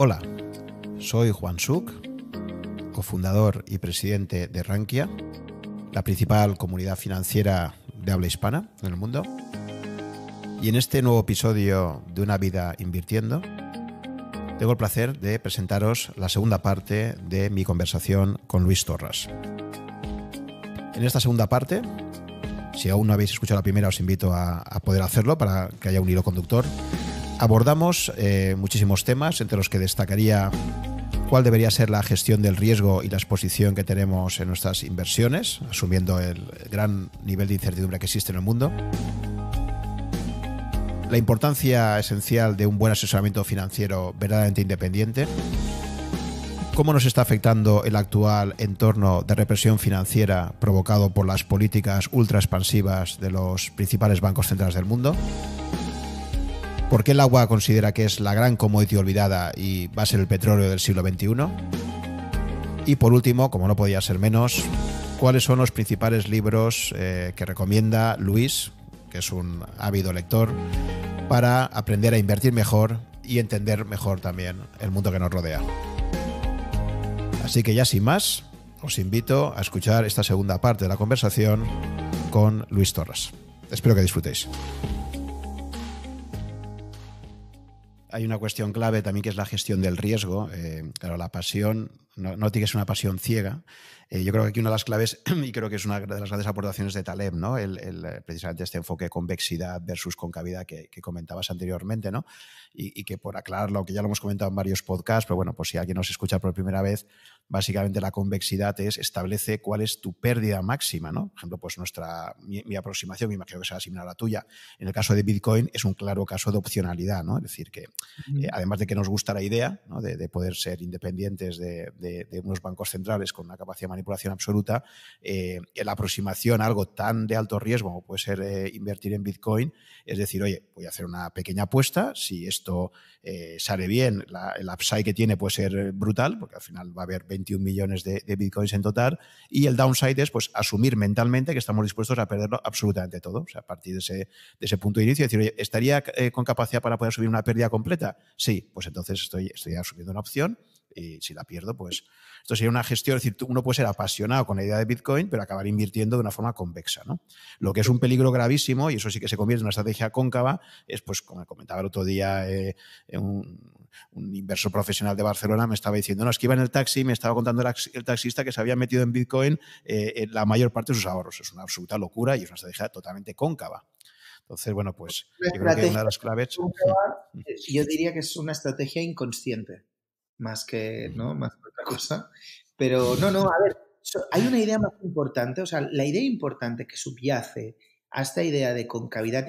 Hola, soy Juan Suk, cofundador y presidente de Rankia, la principal comunidad financiera de habla hispana en el mundo. Y en este nuevo episodio de Una vida invirtiendo, tengo el placer de presentaros la segunda parte de mi conversación con Luis Torras. En esta segunda parte, si aún no habéis escuchado la primera, os invito a poder hacerlo para que haya un hilo conductor abordamos eh, muchísimos temas, entre los que destacaría cuál debería ser la gestión del riesgo y la exposición que tenemos en nuestras inversiones, asumiendo el gran nivel de incertidumbre que existe en el mundo. La importancia esencial de un buen asesoramiento financiero verdaderamente independiente. ¿Cómo nos está afectando el actual entorno de represión financiera provocado por las políticas ultra expansivas de los principales bancos centrales del mundo? ¿Por qué el agua considera que es la gran commodity olvidada y va a ser el petróleo del siglo XXI? Y por último, como no podía ser menos, ¿cuáles son los principales libros eh, que recomienda Luis, que es un ávido lector, para aprender a invertir mejor y entender mejor también el mundo que nos rodea? Así que ya sin más, os invito a escuchar esta segunda parte de la conversación con Luis Torres. Espero que disfrutéis. hay una cuestión clave también que es la gestión del riesgo. Eh, claro, la pasión, no, no tiene una pasión ciega. Eh, yo creo que aquí una de las claves, y creo que es una de las grandes aportaciones de Taleb, ¿no? El, eh, precisamente este enfoque de convexidad versus concavidad que, que comentabas anteriormente, ¿no? y, que por aclararlo, que ya lo hemos comentado en varios podcasts, pero bueno, pues si alguien nos escucha por primera vez, básicamente la convexidad es establece cuál es tu pérdida máxima, ¿no? Por ejemplo, pues nuestra, mi, aproximación, me imagino que será similar a la tuya, en el caso de Bitcoin es un claro caso de opcionalidad, ¿no? Es decir, que eh, además de que nos gusta la idea de, poder ser independientes de, unos bancos centrales con una capacidad de manipulación absoluta, eh, la aproximación a algo tan de alto riesgo como puede ser eh, invertir en Bitcoin, es decir, oye, voy a hacer una pequeña apuesta, si es esto eh, sale bien, el upside que tiene puede ser brutal, porque al final va a haber 21 millones de, bitcoins en total, y el downside es pues asumir mentalmente que estamos dispuestos a perderlo absolutamente todo. O sea, a partir de ese, de ese punto de inicio, decir, ¿estaría eh, con capacidad para poder asumir una pérdida completa? Sí, pues entonces estoy, estoy asumiendo una opción y si la pierdo, pues esto sería una gestión, es decir, uno puede ser apasionado con la idea de Bitcoin, pero acabar invirtiendo de una forma convexa, ¿no? Lo que es un peligro gravísimo, y eso sí que se convierte en una estrategia cóncava, es, pues, como comentaba el otro día eh, un, inversor profesional de Barcelona, me estaba diciendo, no, es que iba en el taxi, me estaba contando el taxista que se había metido en Bitcoin eh, la mayor parte de sus ahorros. Es una absoluta locura y es una estrategia totalmente cóncava. Entonces, bueno, pues Yo diría que es una estrategia inconsciente más que, ¿no? Más otra cosa. Pero no, no, a ver, hay una idea más importante, o sea, la idea importante que subyace a esta idea de concavidad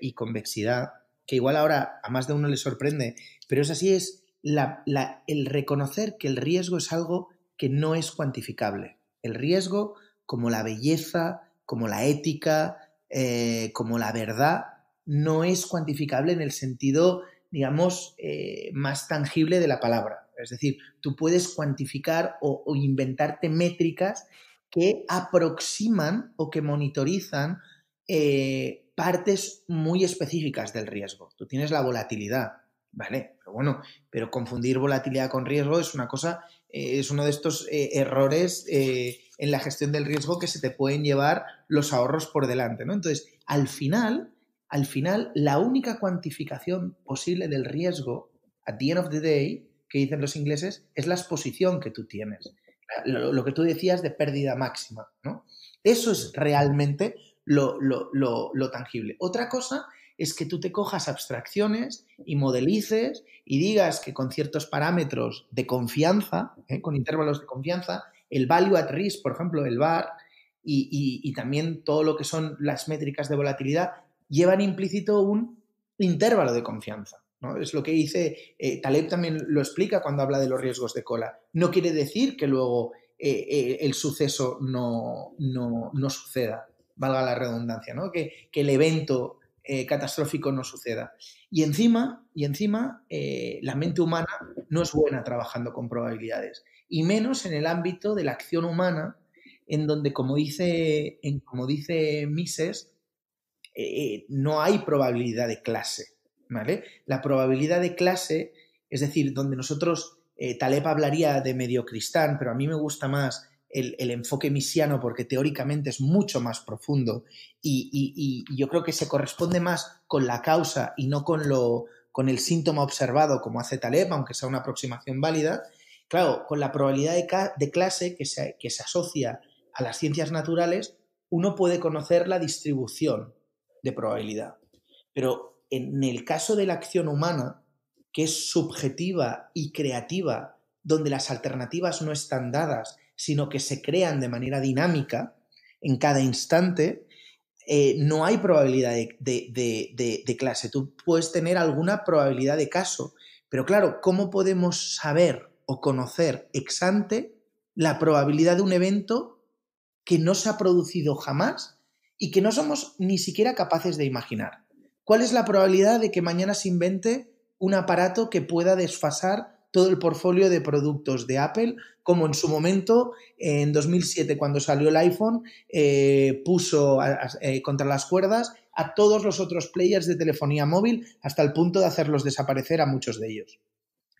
y, convexidad, que igual ahora a más de uno le sorprende, pero es así, es el reconocer que el riesgo es algo que no es cuantificable. El riesgo, como la belleza, como la ética, eh, como la verdad, no es cuantificable en el sentido, digamos, eh, más tangible de la palabra. Es decir, tú puedes cuantificar o, inventarte métricas que aproximan o que monitorizan eh, partes muy específicas del riesgo. Tú tienes la volatilidad, ¿vale? Pero bueno, pero confundir volatilidad con riesgo es una cosa, eh, es uno de estos eh, errores en la gestión del riesgo que se te pueden llevar los ahorros por delante, ¿no? Entonces, al final, al final, la única cuantificación posible del riesgo, at the end of the day, que dicen los ingleses es la exposición que tú tienes, lo, que tú decías de pérdida máxima, ¿no? Eso es realmente lo, tangible. Otra cosa es que tú te cojas abstracciones y modelices y digas que con ciertos parámetros de confianza, ¿eh? con intervalos de confianza, el value at risk, por ejemplo, el VAR, y también todo lo que son las métricas de volatilidad, llevan implícito un intervalo de confianza. Es lo que dice, eh, Taleb también lo explica cuando habla de los riesgos de cola. No quiere decir que luego eh, eh, el suceso no, suceda, valga la redundancia, que, que el evento catastrófico no suceda. Y encima, y encima la mente humana no es buena trabajando con probabilidades, y menos en el ámbito de la acción humana, en donde, como dice, como dice Mises, no hay probabilidad de clase. La probabilidad de clase, es decir, donde nosotros, eh, Taleb hablaría de mediocristán, pero a mí me gusta más el, enfoque misiano porque teóricamente es mucho más profundo y, yo creo que se corresponde más con la causa y no con, lo, con el síntoma observado como hace Taleb, aunque sea una aproximación válida. Claro, con la probabilidad de, de clase que que se asocia a las ciencias naturales, uno puede conocer la distribución de probabilidad. Pero en el caso de la acción humana, que es subjetiva y creativa, donde las alternativas no están dadas, sino que se crean de manera dinámica en cada instante, eh, no hay probabilidad de, de, clase. Tú puedes tener alguna probabilidad de caso, pero claro, ¿cómo podemos saber o conocer ex ante la probabilidad de un evento que no se ha producido jamás y que no somos ni siquiera capaces de imaginar? ¿Cuál es la probabilidad de que mañana se invente un aparato que pueda desfasar todo el portfolio de productos de Apple, como en su momento, en 2007, cuando salió el iPhone, eh, puso eh, contra las cuerdas a todos los otros players de telefonía móvil hasta el punto de hacerlos desaparecer a muchos de ellos.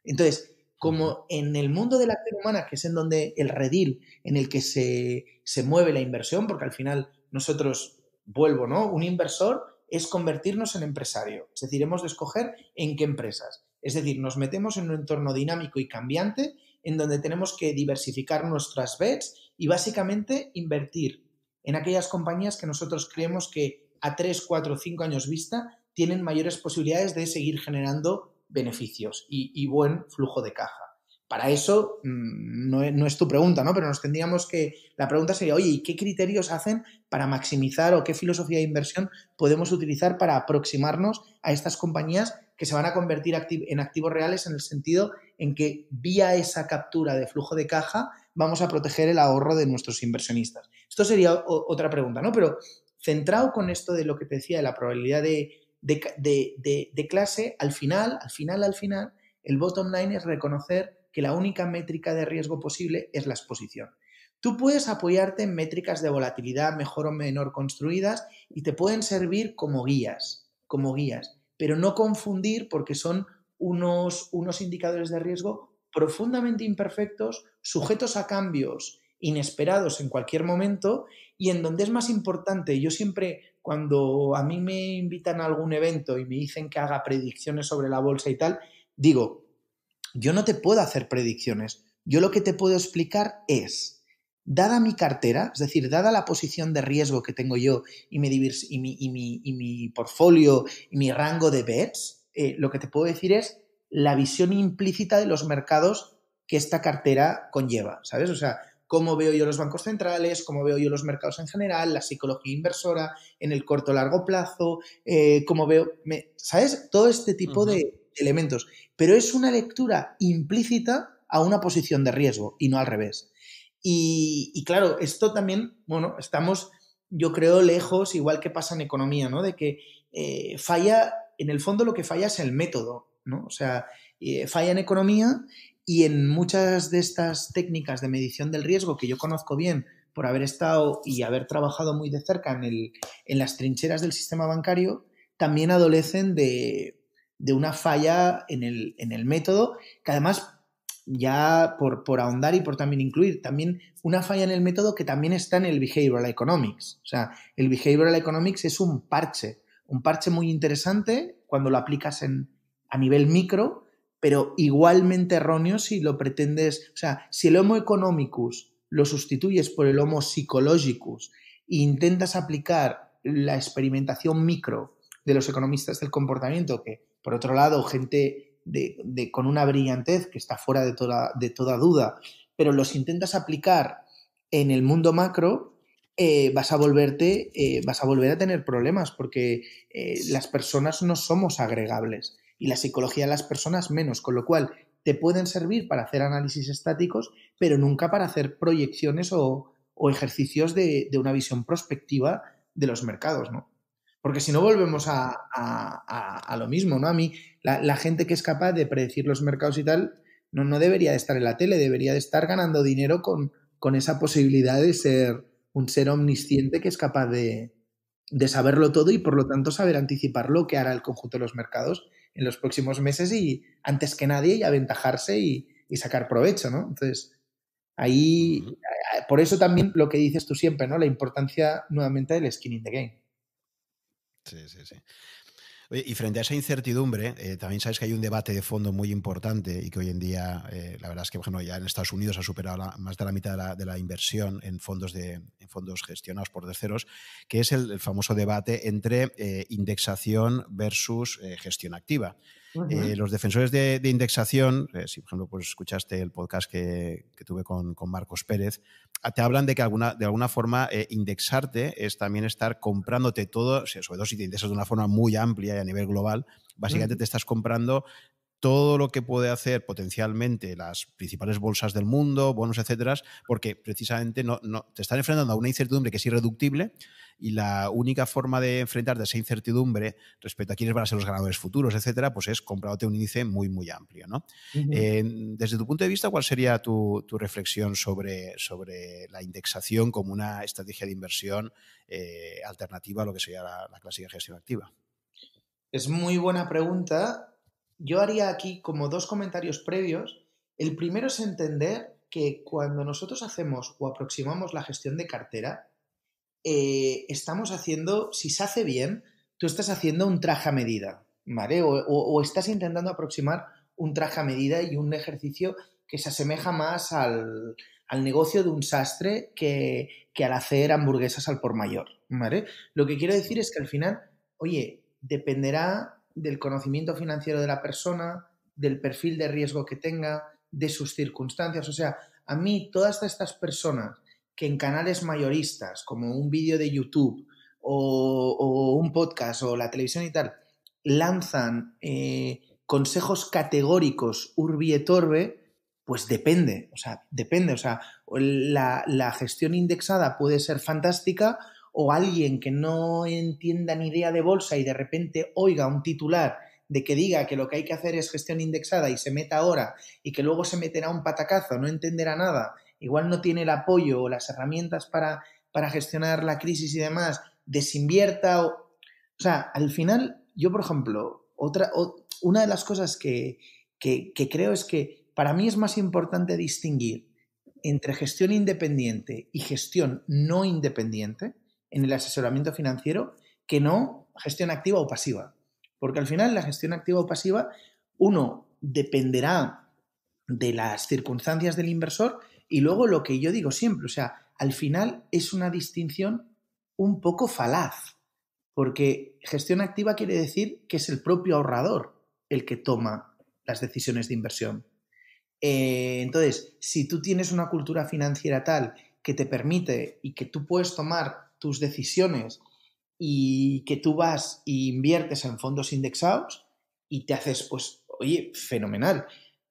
Entonces, como en el mundo de la acción humana, que es en donde el redil en el que se, se mueve la inversión, porque al final nosotros, vuelvo, ¿no? Un inversor es convertirnos en empresario. Es decir, hemos de escoger en qué empresas. Es decir, nos metemos en un entorno dinámico y cambiante en donde tenemos que diversificar nuestras bets y básicamente invertir en aquellas compañías que nosotros creemos que a 3, 4, 5 años vista tienen mayores posibilidades de seguir generando beneficios y buen flujo de caja. Para eso mm, no es, tu pregunta, ¿no? Pero nos tendríamos que. La pregunta sería, oye, ¿y qué criterios hacen para maximizar o qué filosofía de inversión podemos utilizar para aproximarnos a estas compañías que se van a convertir en activos reales en el sentido en que vía esa captura de flujo de caja vamos a proteger el ahorro de nuestros inversionistas? Esto sería otra pregunta, ¿no? Pero centrado con esto de lo que te decía de la probabilidad de clase, al final, al final, al final, el bottom line es reconocer que la única métrica de riesgo posible es la exposición. Tú puedes apoyarte en métricas de volatilidad mejor o menor construidas y te pueden servir como guías, como guías, pero no confundir porque son unos, unos indicadores de riesgo profundamente imperfectos, sujetos a cambios inesperados en cualquier momento y en donde es más importante, yo siempre cuando a mí me invitan a algún evento y me dicen que haga predicciones sobre la bolsa y tal, digo, yo no te puedo hacer predicciones. Yo lo que te puedo explicar es, dada mi cartera, es decir, dada la posición de riesgo que tengo yo y mi, y mi, y mi, portfolio y mi rango de bets, eh, lo que te puedo decir es la visión implícita de los mercados que esta cartera conlleva, ¿sabes? O sea, cómo veo yo los bancos centrales, cómo veo yo los mercados en general, la psicología inversora en el corto o largo plazo, eh, cómo veo, me, ¿sabes? Todo este tipo de, elementos, pero es una lectura implícita a una posición de riesgo y no al revés. Y, claro, esto también, bueno, estamos, yo creo, lejos, igual que pasa en economía, ¿no? De que eh, falla, en el fondo lo que falla es el método, ¿no? O sea, eh, falla en economía y en muchas de estas técnicas de medición del riesgo que yo conozco bien por haber estado y haber trabajado muy de cerca en las trincheras del sistema bancario, también adolecen de, de una falla en el, método, que además, ya por, ahondar y por también incluir, también una falla en el método que también está en el Behavioral Economics. O sea, el Behavioral Economics es un parche, un parche muy interesante cuando lo aplicas en, a nivel micro, pero igualmente erróneo si lo pretendes, o sea, si el Homo economicus lo sustituyes por el Homo Psychologicus e intentas aplicar la experimentación micro de los economistas del comportamiento que por otro lado, gente de, con una brillantez que está fuera de toda, duda, pero los intentas aplicar en el mundo macro, eh, vas a volverte, eh, vas a volver a tener problemas porque eh, las personas no somos agregables y la psicología de las personas menos, con lo cual te pueden servir para hacer análisis estáticos, pero nunca para hacer proyecciones o, ejercicios de, de, una visión prospectiva de los mercados, ¿no? Porque si no volvemos a, lo mismo, ¿no? A mí, la, gente que es capaz de predecir los mercados y tal, no, debería de estar en la tele, debería de estar ganando dinero con, esa posibilidad de ser un ser omnisciente que es capaz de, saberlo todo y por lo tanto saber anticipar lo que hará el conjunto de los mercados en los próximos meses y antes que nadie y aventajarse y, y sacar provecho, ¿no? Entonces, ahí, eh, por eso también lo que dices tú siempre, ¿no? La importancia nuevamente del skin in the game. Sí, sí, sí. y frente a esa incertidumbre, eh, también sabes que hay un debate de fondo muy importante y que hoy en día, eh, la verdad es que bueno, ya en Estados Unidos ha superado más de la mitad de la, inversión en fondos, fondos gestionados por terceros, que es el, famoso debate entre eh, indexación versus gestión activa. Eh, los defensores de, indexación, eh, si por ejemplo pues, escuchaste el podcast que, tuve con, Marcos Pérez, ah, te hablan de que alguna, de alguna forma eh, indexarte es también estar comprándote todo, sobre todo si te indexas de una forma muy amplia y a nivel global, básicamente te estás comprando todo lo que puede hacer potencialmente las principales bolsas del mundo, bonos, etcétera, porque precisamente no, te están enfrentando a una incertidumbre que es irreductible y la única forma de enfrentarte a esa incertidumbre respecto a quiénes van a ser los ganadores futuros, etcétera, pues es comprándote un índice muy, muy amplio. desde tu punto de vista, ¿cuál sería tu, reflexión sobre, sobre la indexación como una estrategia de inversión eh, alternativa a lo que sería la, la clásica gestión activa? Es muy buena pregunta. Yo haría aquí como dos comentarios previos. El primero es entender que cuando nosotros hacemos o aproximamos la gestión de cartera, eh, estamos haciendo, si se hace bien, tú estás haciendo un traje a medida, ¿vale? O, estás intentando aproximar un traje a medida y un ejercicio que se asemeja más al, al negocio de un sastre que, que, al hacer hamburguesas al por mayor, ¿vale? Lo que quiero decir es que al final, oye, dependerá del conocimiento financiero de la persona, del perfil de riesgo que tenga, de sus circunstancias. O sea, a mí, todas estas personas que en canales mayoristas, como un vídeo de YouTube o, un podcast o la televisión y tal, lanzan eh, consejos categóricos urbi et orbe, pues depende, o sea, depende, o sea, la, la, gestión indexada puede ser fantástica o alguien que no entienda ni idea de bolsa y de repente oiga un titular de que diga que lo que hay que hacer es gestión indexada y se meta ahora y que luego se meterá un patacazo, no entenderá nada igual no tiene el apoyo o las herramientas para, gestionar la crisis y demás, desinvierta. O, o sea, al final, yo, por ejemplo, otra, una de las cosas que creo es que para mí es más importante distinguir entre gestión independiente y gestión no independiente en el asesoramiento financiero que no gestión activa o pasiva. Porque al final la gestión activa o pasiva, uno, dependerá de las circunstancias del inversor, y luego lo que yo digo siempre, o sea, al final es una distinción un poco falaz, porque gestión activa quiere decir que es el propio ahorrador el que toma las decisiones de inversión. Eh, entonces, si tú tienes una cultura financiera tal que te permite y que tú puedes tomar tus decisiones y que tú vas e inviertes en fondos indexados y te haces, pues, oye, fenomenal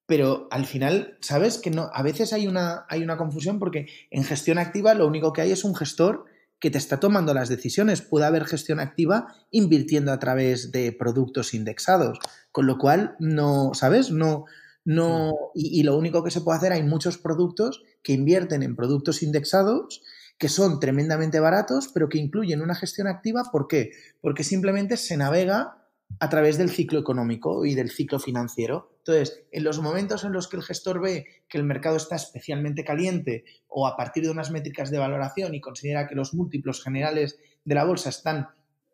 pero al final, ¿sabes? Que no, a veces hay una, hay una confusión porque en gestión activa lo único que hay es un gestor que te está tomando las decisiones. Puede haber gestión activa invirtiendo a través de productos indexados, con lo cual no, ¿sabes? No, no, mm. y, y lo único que se puede hacer, hay muchos productos que invierten en productos indexados que son tremendamente baratos, pero que incluyen una gestión activa. ¿Por qué? Porque simplemente se navega a través del ciclo económico y del ciclo financiero. Entonces, en los momentos en los que el gestor ve que el mercado está especialmente caliente o a partir de unas métricas de valoración y considera que los múltiplos generales de la bolsa están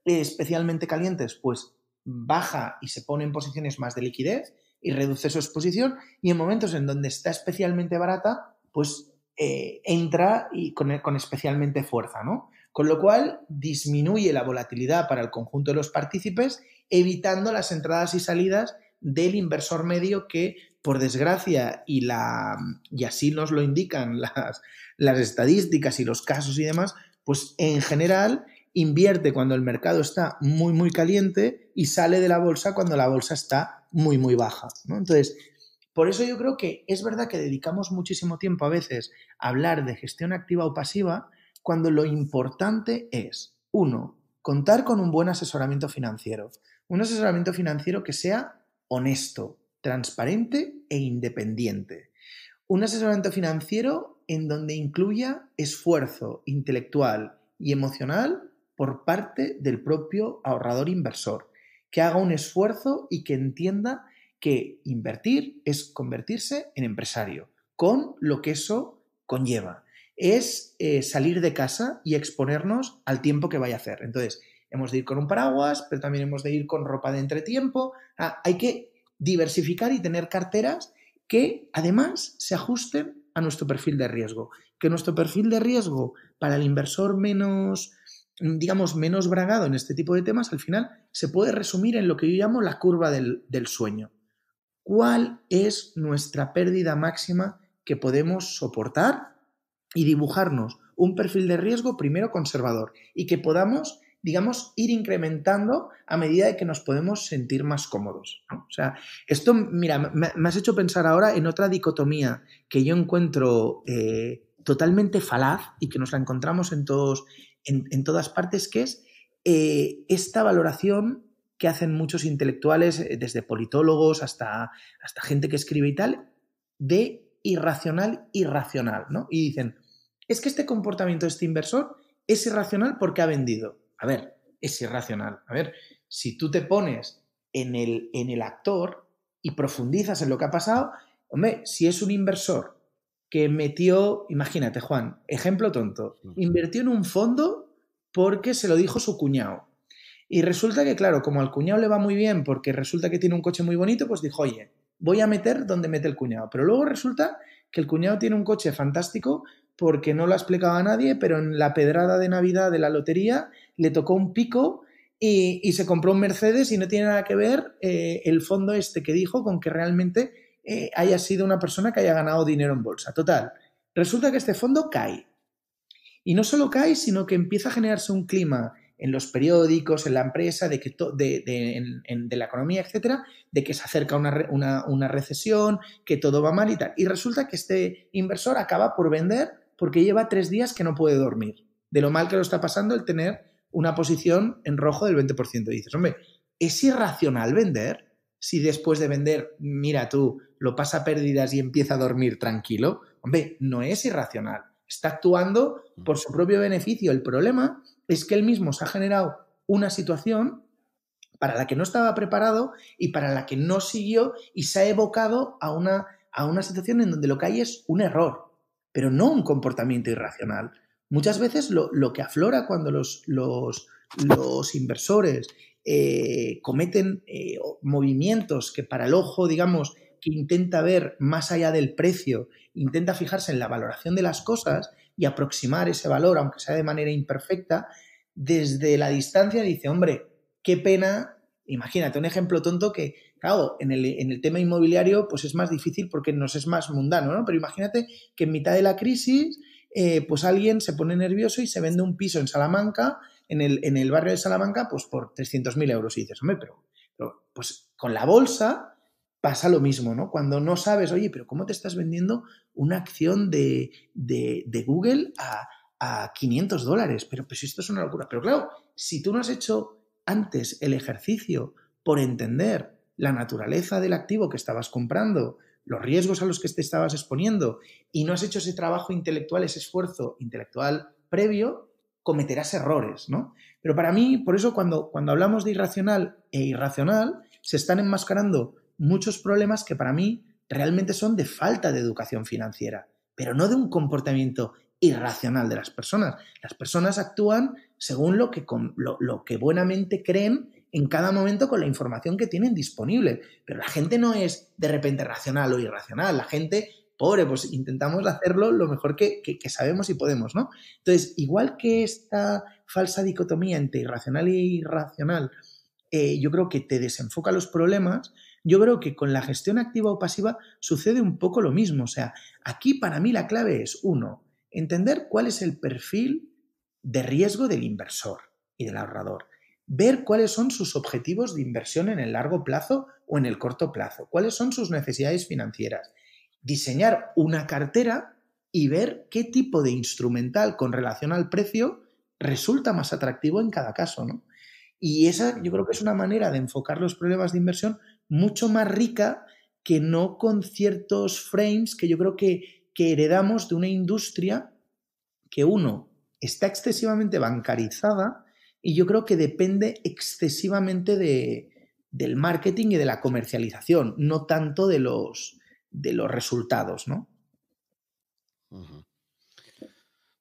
especialmente calientes, pues baja y se pone en posiciones más de liquidez y reduce su exposición y en momentos en donde está especialmente barata, pues eh, entra y con, con especialmente fuerza, ¿no? Con lo cual disminuye la volatilidad para el conjunto de los partícipes evitando las entradas y salidas del inversor medio que, por desgracia, y, la, y así nos lo indican las, estadísticas y los casos y demás, pues en general invierte cuando el mercado está muy, muy caliente y sale de la bolsa cuando la bolsa está muy, muy baja. Entonces, por eso yo creo que es verdad que dedicamos muchísimo tiempo a veces a hablar de gestión activa o pasiva cuando lo importante es, uno, contar con un buen asesoramiento financiero. Un asesoramiento financiero que sea honesto, transparente e independiente. Un asesoramiento financiero en donde incluya esfuerzo intelectual y emocional por parte del propio ahorrador inversor, que haga un esfuerzo y que entienda que invertir es convertirse en empresario, con lo que eso conlleva. Es eh, salir de casa y exponernos al tiempo que vaya a hacer. Entonces, Hemos de ir con un paraguas, pero también hemos de ir con ropa de entretiempo. hay que diversificar y tener carteras que además se ajusten a nuestro perfil de riesgo. Que nuestro perfil de riesgo para el inversor menos, digamos, menos bragado en este tipo de temas, al final se puede resumir en lo que yo llamo la curva del sueño. ¿Cuál es nuestra pérdida máxima que podemos soportar y dibujarnos un perfil de riesgo primero conservador y que podamos digamos, ir incrementando a medida de que nos podemos sentir más cómodos. O sea, esto, mira, me, has hecho pensar ahora en otra dicotomía que yo encuentro eh, totalmente falaz y que nos la encontramos en, todos, en, todas partes, que es eh, esta valoración que hacen muchos intelectuales, eh, desde politólogos hasta, hasta gente que escribe y tal, de irracional, irracional, ¿no? Y dicen, es que este comportamiento de este inversor es irracional porque ha vendido. A ver, es irracional. A ver, si tú te pones en el, en el actor y profundizas en lo que ha pasado, hombre, si es un inversor que metió, imagínate Juan, ejemplo tonto, invirtió en un fondo porque se lo dijo su cuñado. Y resulta que, claro, como al cuñado le va muy bien porque resulta que tiene un coche muy bonito, pues dijo, oye, voy a meter donde mete el cuñado. Pero luego resulta que el cuñado tiene un coche fantástico porque no lo ha explicado a nadie, pero en la pedrada de Navidad de la lotería le tocó un pico y, se compró un Mercedes y no tiene nada que ver eh, el fondo este que dijo con que realmente eh, haya sido una persona que haya ganado dinero en bolsa. Total, resulta que este fondo cae. Y no solo cae, sino que empieza a generarse un clima en los periódicos, en la empresa, de, que de, la economía, etcétera, de que se acerca una, una recesión, que todo va mal y tal. Y resulta que este inversor acaba por vender porque lleva tres días que no puede dormir, de lo mal que lo está pasando el tener una posición en rojo del 20%. dices, hombre, ¿es irracional vender? Si después de vender, mira tú, lo pasa a pérdidas y empieza a dormir tranquilo, hombre, no es irracional. Está actuando mm. por su propio beneficio. El problema es que él mismo se ha generado una situación para la que no estaba preparado y para la que no siguió y se ha evocado a una, a una situación en donde lo que hay es un error, pero no un comportamiento irracional. Muchas veces lo, que aflora cuando los, inversores eh, cometen eh, movimientos que para el ojo, digamos, que intenta ver más allá del precio, intenta fijarse en la valoración de las cosas y aproximar ese valor, aunque sea de manera imperfecta, desde la distancia dice, hombre, qué pena, imagínate un ejemplo tonto que, claro, en el, tema inmobiliario pues es más difícil porque nos es más mundano, ¿no? Pero imagínate que en mitad de la crisis eh, pues alguien se pone nervioso y se vende un piso en Salamanca, en el, barrio de Salamanca, pues por 300.000 euros. Y dices, hombre, pero, pues con la bolsa pasa lo mismo, ¿no? Cuando no sabes, oye, pero ¿cómo te estás vendiendo una acción de, de, Google a, a 500 dólares? Pero pues esto es una locura. Pero claro, si tú no has hecho antes el ejercicio por entender la naturaleza del activo que estabas comprando, los riesgos a los que te estabas exponiendo y no has hecho ese trabajo intelectual, ese esfuerzo intelectual previo, cometerás errores, ¿no? Pero para mí, por eso cuando, cuando hablamos de irracional e irracional, se están enmascarando muchos problemas que para mí realmente son de falta de educación financiera, pero no de un comportamiento irracional de las personas. Las personas actúan según lo que, lo, lo que buenamente creen en cada momento con la información que tienen disponible. Pero la gente no es de repente racional o irracional, la gente, pobre, pues intentamos hacerlo lo mejor que, sabemos y podemos, ¿no? Entonces, igual que esta falsa dicotomía entre irracional e irracional, eh, yo creo que te desenfoca los problemas, yo creo que con la gestión activa o pasiva sucede un poco lo mismo. O sea, aquí para mí la clave es, uno, entender cuál es el perfil de riesgo del inversor y del ahorrador ver cuáles son sus objetivos de inversión en el largo plazo o en el corto plazo, cuáles son sus necesidades financieras, diseñar una cartera y ver qué tipo de instrumental con relación al precio resulta más atractivo en cada caso, Y esa yo creo que es una manera de enfocar los problemas de inversión mucho más rica que no con ciertos frames que yo creo que, que heredamos de una industria que uno está excesivamente bancarizada y yo creo que depende excesivamente de, del marketing y de la comercialización, no tanto de los, de los resultados, ¿no?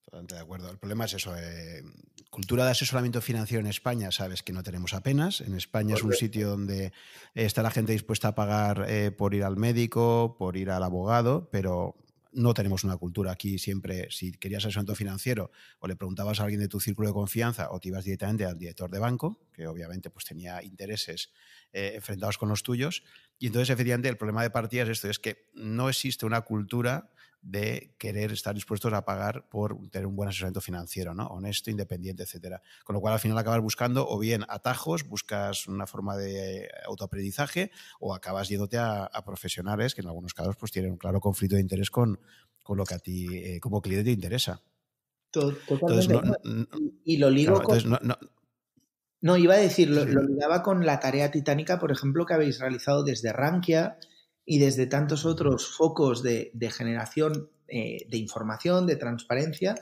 Totalmente de acuerdo. El problema es eso. Eh, cultura de asesoramiento financiero en España, sabes que no tenemos apenas. En España es un sitio donde está la gente dispuesta a pagar eh, por ir al médico, por ir al abogado, pero no tenemos una cultura aquí siempre, si querías asunto financiero o le preguntabas a alguien de tu círculo de confianza o te ibas directamente al director de banco, que obviamente pues tenía intereses eh, enfrentados con los tuyos, y entonces efectivamente el problema de partida esto, es que no existe una cultura de querer estar dispuestos a pagar por tener un buen asesoramiento financiero, ¿no? Honesto, independiente, etcétera. Con lo cual al final acabas buscando o bien atajos, buscas una forma de autoaprendizaje o acabas yéndote a, profesionales que en algunos casos pues tienen un claro conflicto de interés con, con lo que a ti eh, como cliente te interesa. Totalmente. y lo ligo con... no, iba a decir, lo, ligaba con la tarea titánica, por ejemplo, que habéis realizado desde Rankia, y desde tantos otros focos de, generación eh, de información, de transparencia,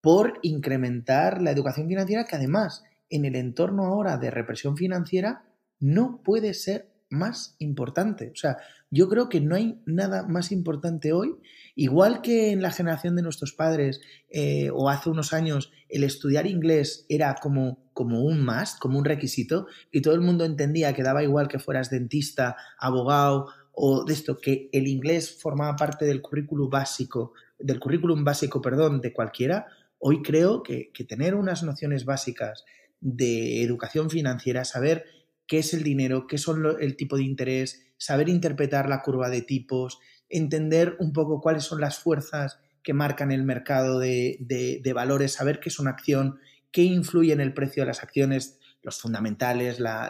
por incrementar la educación financiera que además en el entorno ahora de represión financiera no puede ser más importante. O sea, yo creo que no hay nada más importante hoy, igual que en la generación de nuestros padres eh, o hace unos años el estudiar inglés era como, como un must, como un requisito, y todo el mundo entendía que daba igual que fueras dentista, abogado, o de esto, que el inglés formaba parte del currículum básico, del currículum básico, perdón, de cualquiera, hoy creo que, tener unas nociones básicas de educación financiera, saber qué es el dinero, qué son el tipo de interés, saber interpretar la curva de tipos, entender un poco cuáles son las fuerzas que marcan el mercado de, valores, saber qué es una acción, qué influye en el precio de las acciones, los fundamentales, la,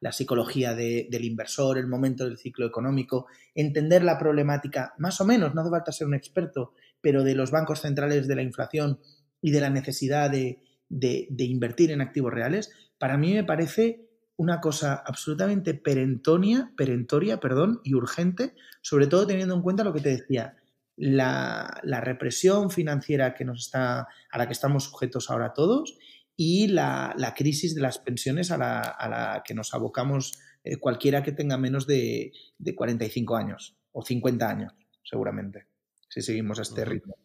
la psicología del inversor, el momento del ciclo económico, entender la problemática, más o menos, no hace falta ser un experto, pero de los bancos centrales de la inflación y de la necesidad de, invertir en activos reales, para mí me parece una cosa absolutamente perentoria perdón, y urgente, sobre todo teniendo en cuenta lo que te decía, la, la represión financiera que nos está, a la que estamos sujetos ahora todos y la, crisis de las pensiones a la, que nos abocamos eh, cualquiera que tenga menos de, 45 años o 50 años, seguramente, si seguimos a este ritmo.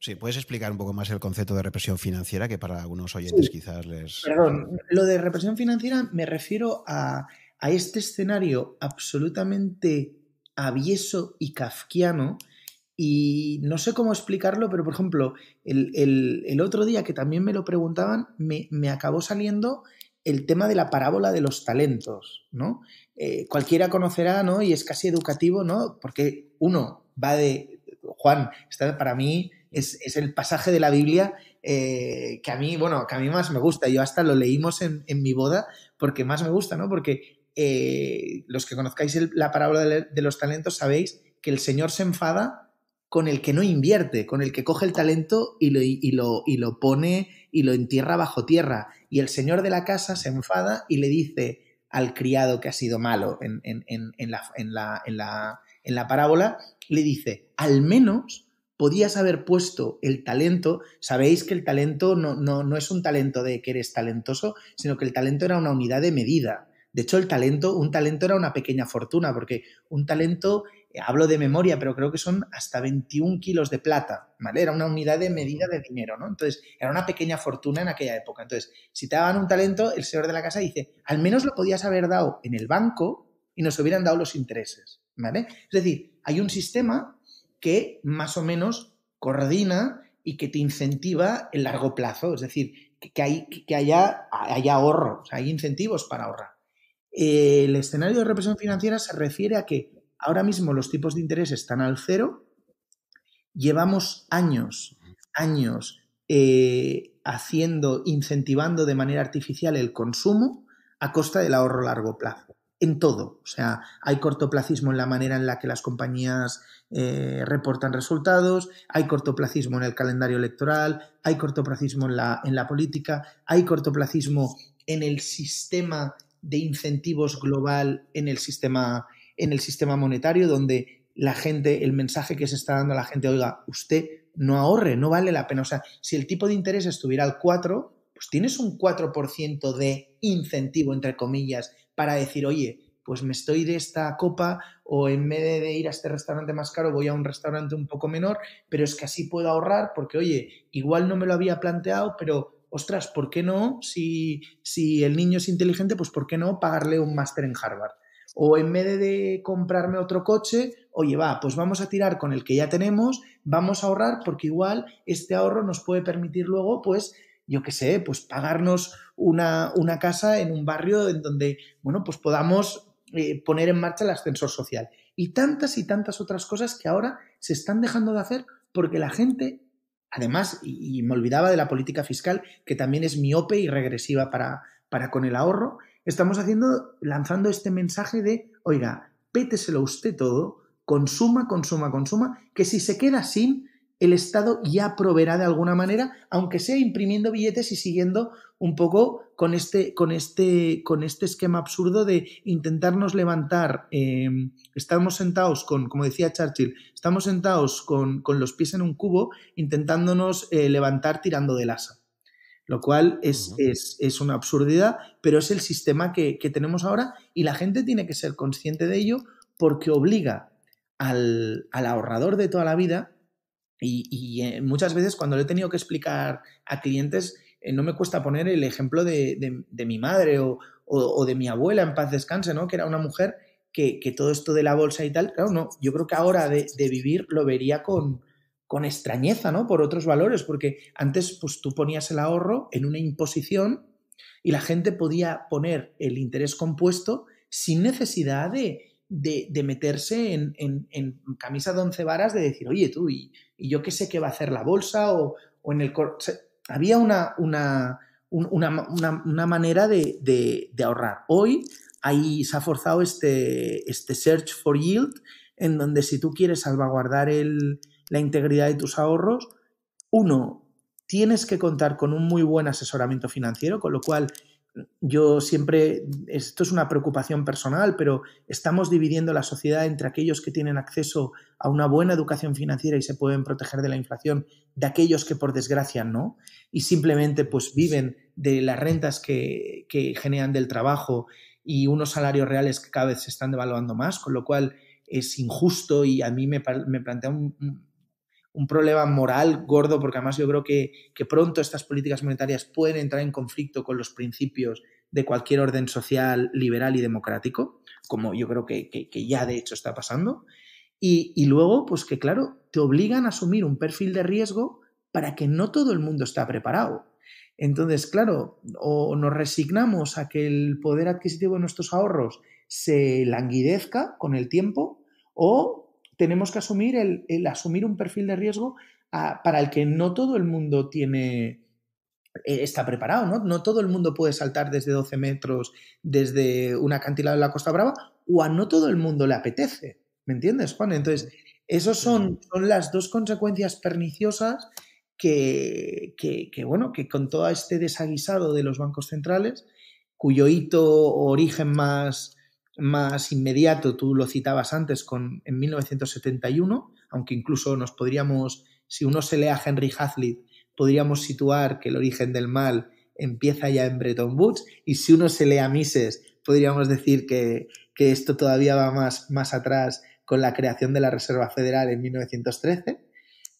Sí, ¿puedes explicar un poco más el concepto de represión financiera que para algunos oyentes quizás les... Perdón, lo de represión financiera me refiero a, a este escenario absolutamente avieso y kafkiano y no sé cómo explicarlo, pero por ejemplo, el, otro día que también me lo preguntaban, me, acabó saliendo el tema de la parábola de los talentos, ¿no? Eh, cualquiera conocerá, ¿no? Y es casi educativo, ¿no? Porque uno va de, Juan, para mí es, el pasaje de la Biblia eh, que a mí, bueno, que a mí más me gusta. Yo hasta lo leímos en, mi boda porque más me gusta, ¿no? Porque eh, los que conozcáis la parábola de los talentos sabéis que el Señor se enfada con el que no invierte, con el que coge el talento y lo, lo, y lo pone y lo entierra bajo tierra. Y el señor de la casa se enfada y le dice al criado que ha sido malo en, la, en, la, parábola, le dice, al menos podías haber puesto el talento, sabéis que el talento no, no, no es un talento de que eres talentoso, sino que el talento era una unidad de medida. De hecho, el talento, un talento era una pequeña fortuna, porque un talento hablo de memoria, pero creo que son hasta 21 kilos de plata, ¿vale? Era una unidad de medida de dinero, ¿no? Entonces, era una pequeña fortuna en aquella época. Entonces, si te daban un talento, el señor de la casa dice, al menos lo podías haber dado en el banco y nos hubieran dado los intereses, ¿vale? Es decir, hay un sistema que más o menos coordina y que te incentiva el largo plazo, es decir, que, hay, que haya, haya ahorros, hay incentivos para ahorrar. El escenario de represión financiera se refiere a que Ahora mismo los tipos de interés están al cero. Llevamos años, años eh, haciendo, incentivando de manera artificial el consumo a costa del ahorro a largo plazo. En todo. O sea, hay cortoplacismo en la manera en la que las compañías eh, reportan resultados, hay cortoplacismo en el calendario electoral, hay cortoplacismo en la, en la política, hay cortoplacismo en el sistema de incentivos global, en el sistema en el sistema monetario donde la gente, el mensaje que se está dando a la gente, oiga, usted no ahorre, no vale la pena. O sea, si el tipo de interés estuviera al 4, pues tienes un 4% de incentivo, entre comillas, para decir, oye, pues me estoy de esta copa o en vez de ir a este restaurante más caro voy a un restaurante un poco menor, pero es que así puedo ahorrar porque, oye, igual no me lo había planteado, pero ostras, ¿por qué no? Si, si el niño es inteligente, pues ¿por qué no pagarle un máster en Harvard? O en vez de comprarme otro coche, oye, va, pues vamos a tirar con el que ya tenemos, vamos a ahorrar porque igual este ahorro nos puede permitir luego, pues, yo qué sé, pues pagarnos una, casa en un barrio en donde, bueno, pues podamos eh, poner en marcha el ascensor social. Y tantas y tantas otras cosas que ahora se están dejando de hacer porque la gente Además, y, me olvidaba de la política fiscal, que también es miope y regresiva para, con el ahorro, Estamos haciendo, lanzando este mensaje de, oiga, péteselo usted todo, consuma, consuma, consuma, que si se queda sin, el Estado ya proveerá de alguna manera, aunque sea imprimiendo billetes y siguiendo un poco con este, con este, con este esquema absurdo de intentarnos levantar. Em, estamos sentados con, como decía Churchill, estamos sentados con, los pies en un cubo, intentándonos eh, levantar tirando del asa lo cual es, una absurdidad, pero es el sistema que, tenemos ahora y la gente tiene que ser consciente de ello porque obliga al, ahorrador de toda la vida y, eh, muchas veces cuando le he tenido que explicar a clientes, eh, no me cuesta poner el ejemplo de, mi madre o, de mi abuela en paz descanse, ¿no? que era una mujer que, todo esto de la bolsa y tal, claro, no, yo creo que ahora de vivir lo vería con, con extrañeza, ¿no? Por otros valores, porque antes pues, tú ponías el ahorro en una imposición y la gente podía poner el interés compuesto sin necesidad de, de, meterse en, en, camisa de once varas de decir, oye tú, y, yo qué sé qué va a hacer la bolsa o, o en el... había una, una, una, manera de, de, de, ahorrar. Hoy ahí se ha forzado este, este search for yield en donde si tú quieres salvaguardar el, la integridad de tus ahorros. Uno, tienes que contar con un muy buen asesoramiento financiero, con lo cual yo siempre, esto es una preocupación personal, pero estamos dividiendo la sociedad entre aquellos que tienen acceso a una buena educación financiera y se pueden proteger de la inflación, de aquellos que por desgracia no, y simplemente pues viven de las rentas que, generan del trabajo y unos salarios reales que cada vez se están devaluando más, con lo cual es injusto y a mí me, me plantea un, un problema moral gordo, porque además yo creo que, que, pronto estas políticas monetarias pueden entrar en conflicto con los principios de cualquier orden social liberal y democrático, como yo creo que, ya de hecho está pasando. Y, y, luego, pues que claro, te obligan a asumir un perfil de riesgo para que no todo el mundo está preparado. Entonces, claro, o nos resignamos a que el poder adquisitivo de nuestros ahorros se languidezca con el tiempo, o tenemos que asumir el, asumir un perfil de riesgo para el que no todo el mundo tiene eh, está preparado, ¿no? No todo el mundo puede saltar desde 12 metros, desde una cantilada en la Costa Brava, o a no todo el mundo le apetece. ¿Me entiendes, Juan? Entonces, esas son, las dos consecuencias perniciosas que, bueno, que con todo este desaguisado de los bancos centrales, cuyo hito o origen más, más inmediato, tú lo citabas antes, con, en 1971, aunque incluso nos podríamos, si uno se lee a Henry Hazlitt, podríamos situar que el origen del mal empieza ya en Bretton Woods, y si uno se lee a Mises, podríamos decir que, esto todavía va más, más atrás con la creación de la Reserva Federal en 1913.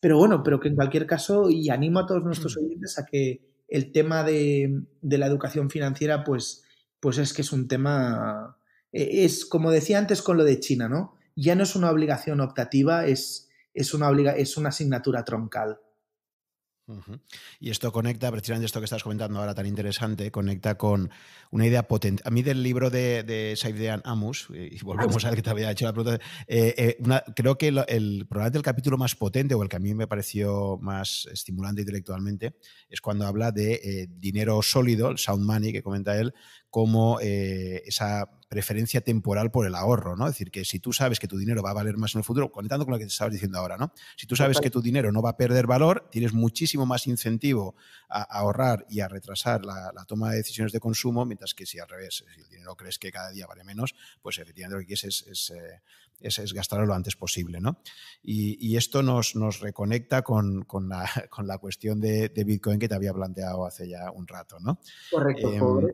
Pero bueno, pero que en cualquier caso, y animo a todos nuestros mm. oyentes a que el tema de, de la educación financiera, pues, pues es que es un tema eh, es, como decía antes con lo de China, ¿no? Ya no es una obligación optativa, es, es, una, obliga es una asignatura troncal. Y esto conecta, precisamente esto que estás comentando ahora tan interesante, conecta con una idea potente. A mí del libro de, de Saif Amus, y volvemos a ver que te había hecho la pregunta, eh, eh, creo que el, probablemente el capítulo más potente o el que a mí me pareció más estimulante intelectualmente es cuando habla de dinero sólido, el sound money que comenta él, como eh, esa preferencia temporal por el ahorro, ¿no? Es decir, que si tú sabes que tu dinero va a valer más en el futuro, conectando con lo que te estabas diciendo ahora, ¿no? Si tú sabes que tu dinero no va a perder valor, tienes muchísimo más incentivo a ahorrar y a retrasar la, toma de decisiones de consumo, mientras que si al revés, si el dinero crees que cada día vale menos, pues efectivamente lo que quieres es, eh, es, gastarlo lo antes posible. ¿no? Y, esto nos, reconecta con, la, cuestión de, Bitcoin que te había planteado hace ya un rato. ¿no? Correcto, em,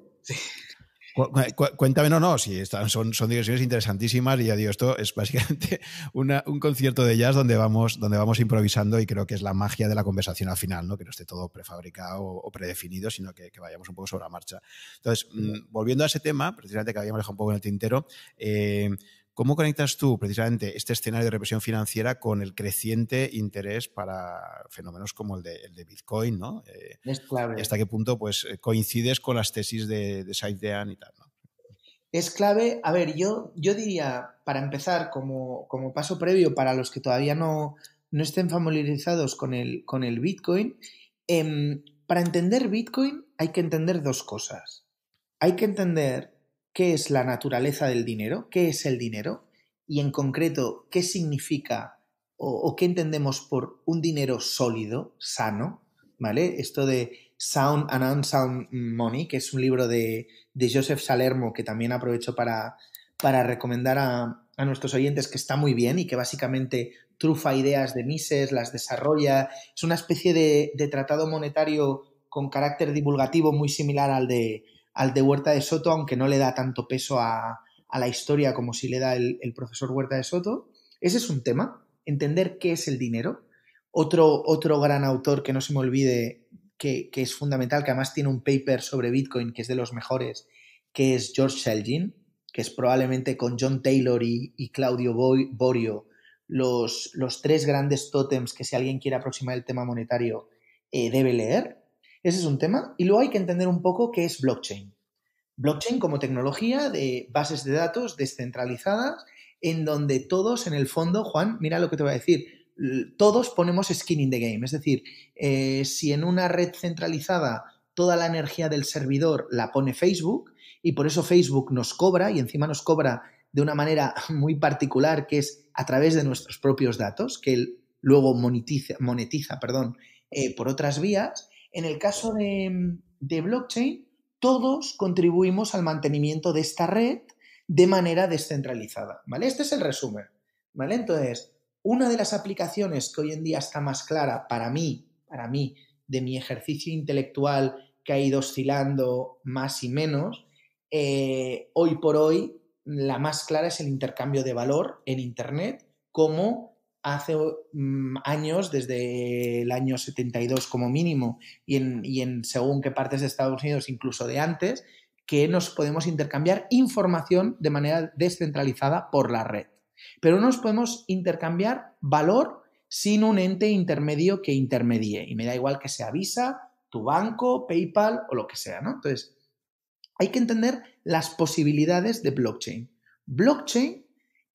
cuéntame, no, no, son, son interesantísimas y ya digo, esto es básicamente un concierto de jazz donde vamos, donde vamos improvisando y creo que es la magia de la conversación al final, ¿no? que no esté todo prefabricado o predefinido, sino que, vayamos un poco sobre la marcha. Entonces, mm, volviendo a ese tema, precisamente que habíamos dejado un poco en el tintero, eh, ¿Cómo conectas tú precisamente este escenario de represión financiera con el creciente interés para fenómenos como el de, Bitcoin? ¿no? Eh, es clave. ¿Hasta qué punto pues, eh, coincides con las tesis de, de Saidean y tal? ¿no? Es clave, a ver, yo, yo diría, para empezar, como, paso previo para los que todavía no, no estén familiarizados con el, con el Bitcoin, em, para entender Bitcoin hay que entender dos cosas. Hay que entender qué es la naturaleza del dinero, qué es el dinero y en concreto qué significa o, qué entendemos por un dinero sólido, sano, ¿vale? Esto de Sound and Unsound Money, que es un libro de, Joseph Salermo que también aprovecho para, para recomendar a, nuestros oyentes que está muy bien y que básicamente trufa ideas de Mises, las desarrolla. Es una especie de, tratado monetario con carácter divulgativo muy similar al de, al de Huerta de Soto, aunque no le da tanto peso a, la historia como si le da el, profesor Huerta de Soto. Ese es un tema, entender qué es el dinero. Otro, otro gran autor que no se me olvide, que, es fundamental, que además tiene un paper sobre Bitcoin que es de los mejores, que es George Selgin, que es probablemente con John Taylor y, Claudio Borio los, tres grandes tótems que si alguien quiere aproximar el tema monetario eh, debe leer. Ese es un tema. Y luego hay que entender un poco qué es blockchain. Blockchain como tecnología de bases de datos descentralizadas en donde todos en el fondo, Juan, mira lo que te voy a decir, todos ponemos skin in the game. Es decir, eh, si en una red centralizada toda la energía del servidor la pone Facebook y por eso Facebook nos cobra y encima nos cobra de una manera muy particular que es a través de nuestros propios datos, que él luego monetiza, monetiza perdón, eh, por otras vías, en el caso de, blockchain, todos contribuimos al mantenimiento de esta red de manera descentralizada, ¿vale? Este es el resumen, ¿vale? Entonces, una de las aplicaciones que hoy en día está más clara para mí, para mí, de mi ejercicio intelectual que ha ido oscilando más y menos, eh, hoy por hoy la más clara es el intercambio de valor en Internet como hace mm, años, desde el año 72 como mínimo, y en, y en según qué partes de Estados Unidos, incluso de antes, que nos podemos intercambiar información de manera descentralizada por la red. Pero no nos podemos intercambiar valor sin un ente intermedio que intermedie. Y me da igual que sea Visa, tu banco, PayPal o lo que sea, ¿no? Entonces, hay que entender las posibilidades de blockchain. Blockchain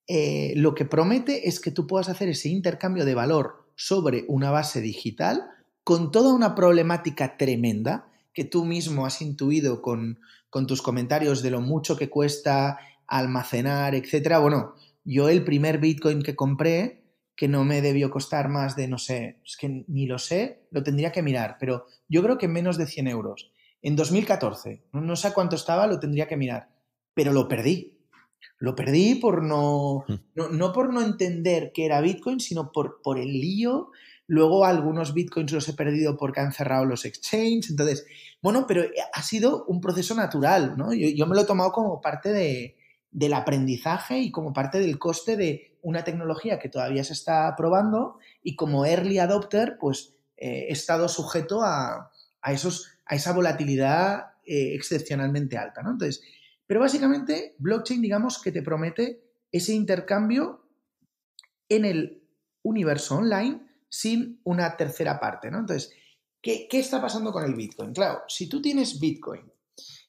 eh, lo que promete es que tú puedas hacer ese intercambio de valor sobre una base digital con toda una problemática tremenda que tú mismo has intuido con, tus comentarios de lo mucho que cuesta almacenar, etcétera. Bueno, yo el primer Bitcoin que compré, que no me debió costar más de, no sé, es que ni lo sé, lo tendría que mirar, pero yo creo que menos de 100 euros. En 2014, no sé cuánto estaba, lo tendría que mirar, pero lo perdí. Lo perdí por no, no, por no entender que era Bitcoin, sino por, por el lío. Luego algunos Bitcoins los he perdido porque han cerrado los exchanges. Entonces, bueno, pero eh, ha sido un proceso natural, ¿no? Yo, me lo he tomado como parte de, del aprendizaje y como parte del coste de una tecnología que todavía se está probando y como early adopter, pues eh, he estado sujeto a, a, esos, a esa volatilidad eh, excepcionalmente alta, ¿no? Entonces, pero básicamente, blockchain, digamos que te promete ese intercambio en el universo online sin una tercera parte, ¿no? Entonces, ¿qué, qué está pasando con el Bitcoin? Claro, si tú tienes Bitcoin,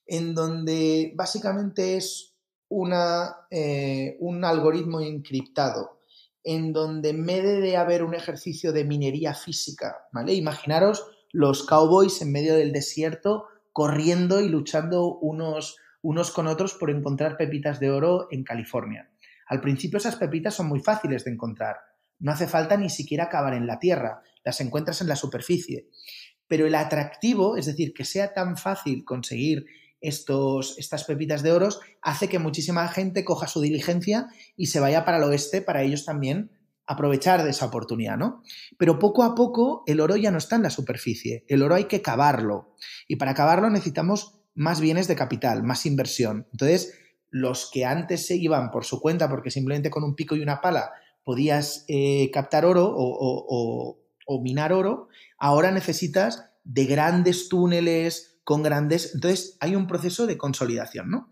en donde básicamente es una, eh, un algoritmo encriptado, en donde en vez de haber un ejercicio de minería física, ¿vale? Imaginaros los cowboys en medio del desierto corriendo y luchando unos unos con otros por encontrar pepitas de oro en California. Al principio esas pepitas son muy fáciles de encontrar. No hace falta ni siquiera cavar en la tierra, las encuentras en la superficie. Pero el atractivo, es decir, que sea tan fácil conseguir estos, estas pepitas de oro, hace que muchísima gente coja su diligencia y se vaya para el oeste para ellos también aprovechar de esa oportunidad, ¿no? Pero poco a poco el oro ya no está en la superficie, el oro hay que cavarlo. Y para cavarlo necesitamos más bienes de capital, más inversión. Entonces, los que antes se iban por su cuenta porque simplemente con un pico y una pala podías eh, captar oro o, minar oro, ahora necesitas de grandes túneles con grandes... Entonces hay un proceso de consolidación, ¿no?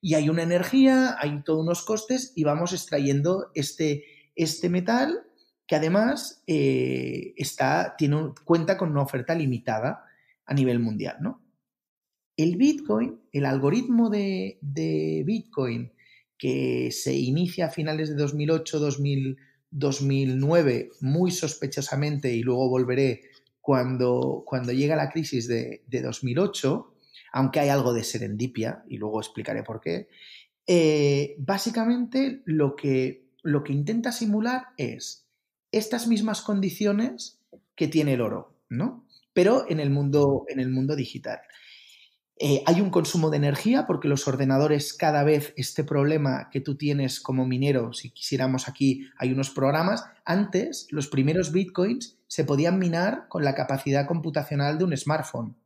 Y hay una energía, hay todos unos costes y vamos extrayendo este, este metal que además eh, está, tiene, cuenta con una oferta limitada a nivel mundial, ¿no? El Bitcoin, el algoritmo de, Bitcoin que se inicia a finales de 2008, 2009, muy sospechosamente, y luego volveré cuando, cuando llega la crisis de, 2008, aunque hay algo de serendipia, y luego explicaré por qué, eh, básicamente lo que, lo que intenta simular es estas mismas condiciones que tiene el oro, ¿no? Pero en el mundo, en el mundo digital. Eh, hay un consumo de energía porque los ordenadores cada vez este problema que tú tienes como minero, si quisiéramos aquí, hay unos programas. Antes, los primeros bitcoins se podían minar con la capacidad computacional de un smartphone.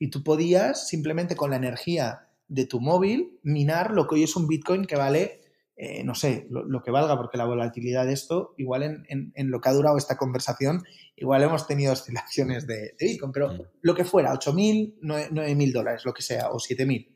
Y tú podías simplemente con la energía de tu móvil minar lo que hoy es un bitcoin que vale eh, no sé, lo, que valga, porque la volatilidad de esto, igual en, lo que ha durado esta conversación, igual hemos tenido oscilaciones de, Bitcoin, pero lo que fuera, 8.000, 9.000 dólares, lo que sea, o 7.000.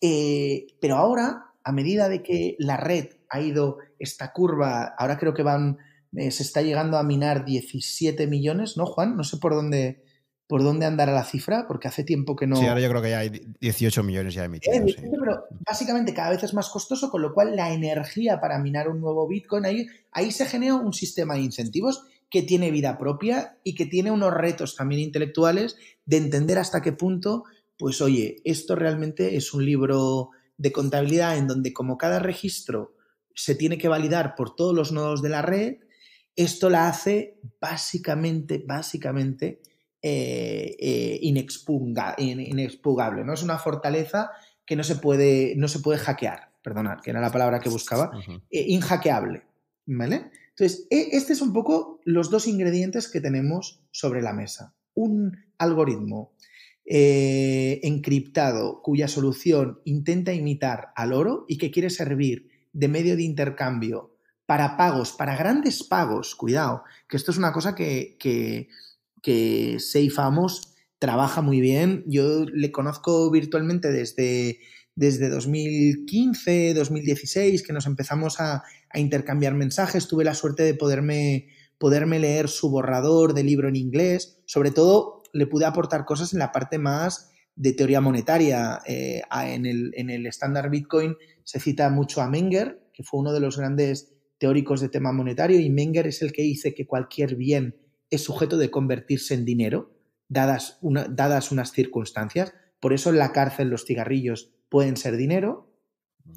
Eh, pero ahora, a medida de que la red ha ido, esta curva, ahora creo que van, eh, se está llegando a minar 17 millones, ¿no, Juan? No sé por dónde por dónde andará la cifra, porque hace tiempo que no. Sí, ahora yo creo que ya hay 18 millones ya emitidos. Pero básicamente cada vez es más costoso, con lo cual la energía para minar un nuevo Bitcoin, ahí, ahí se genera un sistema de incentivos que tiene vida propia y que tiene unos retos también intelectuales de entender hasta qué punto, pues oye, esto realmente es un libro de contabilidad en donde como cada registro se tiene que validar por todos los nodos de la red, esto la hace básicamente, básicamente eh, eh, inexpugable, ¿no? Es una fortaleza que no se puede, no se puede hackear, perdonad, que era la palabra que buscaba, uh ¿vale? Entonces, e, este es un poco los dos ingredientes que tenemos sobre la mesa. Un algoritmo encriptado cuya solución intenta imitar al oro y que quiere servir de medio de intercambio para pagos, para grandes pagos, cuidado, que esto es una cosa que que Safe trabaja muy bien. Yo le conozco virtualmente desde, desde 2015, 2016, que nos empezamos a, intercambiar mensajes. Tuve la suerte de poderme, poderme leer su borrador de libro en inglés. Sobre todo, le pude aportar cosas en la parte más de teoría monetaria. Eh, en el estándar Bitcoin se cita mucho a Menger, que fue uno de los grandes teóricos de tema monetario, y Menger es el que dice que cualquier bien es sujeto de convertirse en dinero, dadas, una, dadas unas circunstancias. Por eso en la cárcel los cigarrillos pueden ser dinero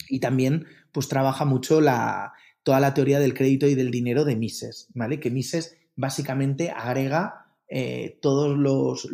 y también pues trabaja mucho la, toda la teoría del crédito y del dinero de Mises, ¿vale? Que Mises básicamente agrega eh, todos los,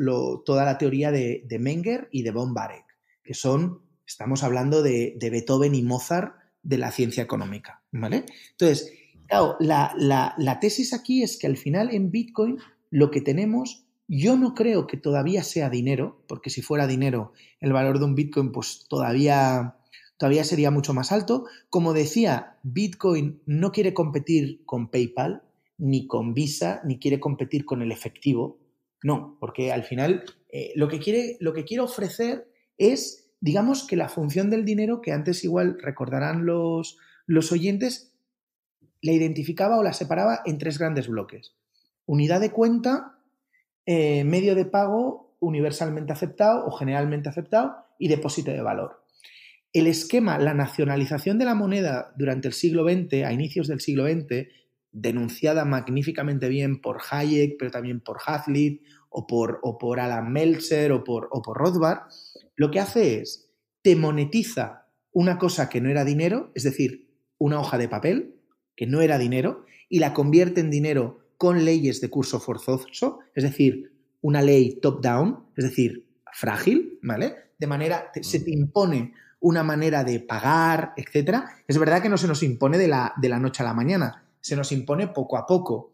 toda la teoría de, de, Menger y de von Barek, que son, estamos hablando de, de Beethoven y Mozart de la ciencia económica, ¿vale? Entonces, Claro, la, la, tesis aquí es que al final en Bitcoin lo que tenemos, yo no creo que todavía sea dinero, porque si fuera dinero, el valor de un Bitcoin pues todavía todavía sería mucho más alto. Como decía, Bitcoin no quiere competir con PayPal, ni con Visa, ni quiere competir con el efectivo. No, porque al final eh, lo, que quiere, lo que quiere ofrecer es, digamos, que la función del dinero, que antes igual recordarán los, los oyentes, la identificaba o la separaba en tres grandes bloques. Unidad de cuenta, eh, medio de pago universalmente aceptado o generalmente aceptado y depósito de valor. El esquema, la nacionalización de la moneda durante el siglo XX, a inicios del siglo XX, denunciada magníficamente bien por Hayek, pero también por Hazlitt o por, por Alan Meltzer o por, o por Rothbard, lo que hace es te monetiza una cosa que no era dinero, es decir, una hoja de papel, que no era dinero, y la convierte en dinero con leyes de curso forzoso, es decir, una ley top-down, es decir, frágil, ¿vale? De manera, se te mm. impone una manera de pagar, etcétera. Es verdad que no se nos impone de la, noche a la mañana, se nos impone poco a poco.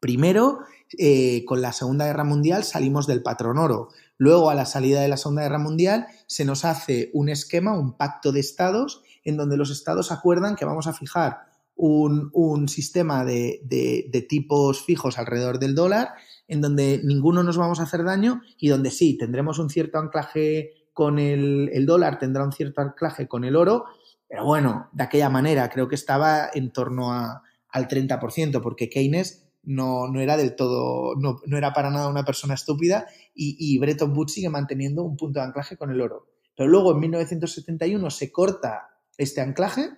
Primero, eh, con la Segunda Guerra Mundial salimos del patrón oro. Luego, a la salida de la Segunda Guerra Mundial, se nos hace un esquema, un pacto de estados, en donde los estados acuerdan que vamos a fijar un, sistema de, tipos fijos alrededor del dólar, en donde ninguno nos vamos a hacer daño y donde sí, tendremos un cierto anclaje con el, dólar, tendrá un cierto anclaje con el oro, pero bueno, de aquella manera creo que estaba en torno al 30%, porque Keynes no, era del todo, no, era para nada una persona estúpida y, y Bretton Woods sigue manteniendo un punto de anclaje con el oro. Pero luego en 1971 se corta este anclaje,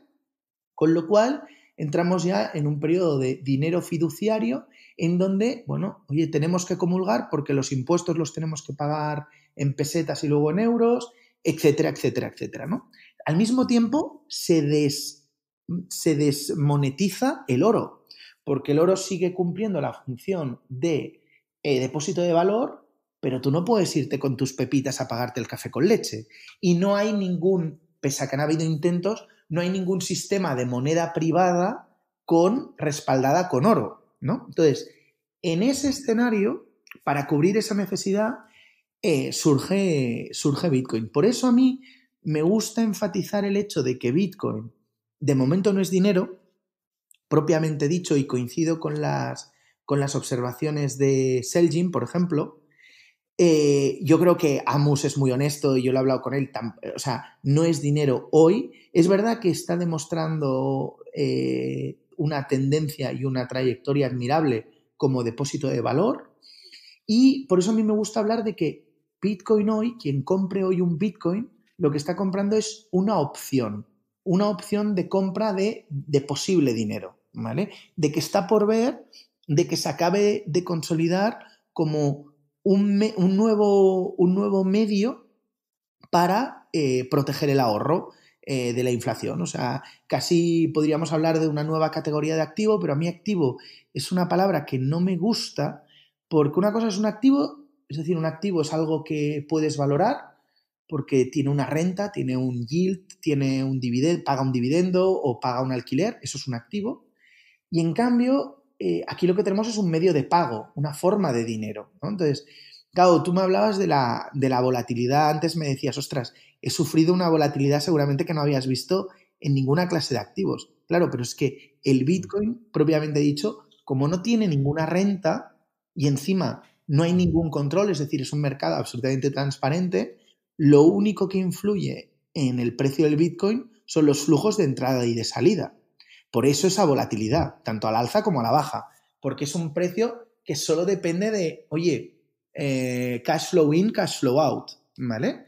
con lo cual entramos ya en un periodo de dinero fiduciario en donde, bueno, oye, tenemos que comulgar porque los impuestos los tenemos que pagar en pesetas y luego en euros, etcétera, etcétera, etcétera, ¿no? Al mismo tiempo se, desmonetiza el oro, porque el oro sigue cumpliendo la función de eh, depósito de valor, pero tú no puedes irte con tus pepitas a pagarte el café con leche. Y no hay ningún, pese a que han habido intentos, no hay ningún sistema de moneda privada con, respaldada con oro, ¿no? Entonces, en ese escenario, para cubrir esa necesidad, eh, surge, surge Bitcoin. Por eso a mí me gusta enfatizar el hecho de que Bitcoin de momento no es dinero, propiamente dicho, y coincido con las, con las observaciones de Selgin, por ejemplo, eh, yo creo que Amus es muy honesto y yo lo he hablado con él. Eh, o sea, no es dinero hoy. Es verdad que está demostrando eh, una tendencia y una trayectoria admirable como depósito de valor. Y por eso a mí me gusta hablar de que Bitcoin hoy, quien compre hoy un Bitcoin, lo que está comprando es una opción, una opción de compra de, de posible dinero, ¿vale? De que está por ver, de que se acabe de consolidar como un, nuevo, un nuevo, medio para eh, proteger el ahorro eh, de la inflación. O sea, casi podríamos hablar de una nueva categoría de activo, pero a mí activo es una palabra que no me gusta porque una cosa es un activo, es decir, un activo es algo que puedes valorar porque tiene una renta, tiene un yield, tiene un paga un dividendo o paga un alquiler, eso es un activo. Y en cambio, eh, aquí lo que tenemos es un medio de pago, una forma de dinero. Entonces, claro, tú me hablabas de la, de la volatilidad, antes me decías, ostras, he sufrido una volatilidad seguramente que no habías visto en ninguna clase de activos. Claro, pero es que el Bitcoin, propiamente dicho, como no tiene ninguna renta y encima no hay ningún control, es decir, es un mercado absolutamente transparente, lo único que influye en el precio del Bitcoin son los flujos de entrada y de salida. Por eso esa volatilidad, tanto al alza como a la baja, porque es un precio que solo depende de, oye, eh, cash flow in, cash flow out, ¿vale?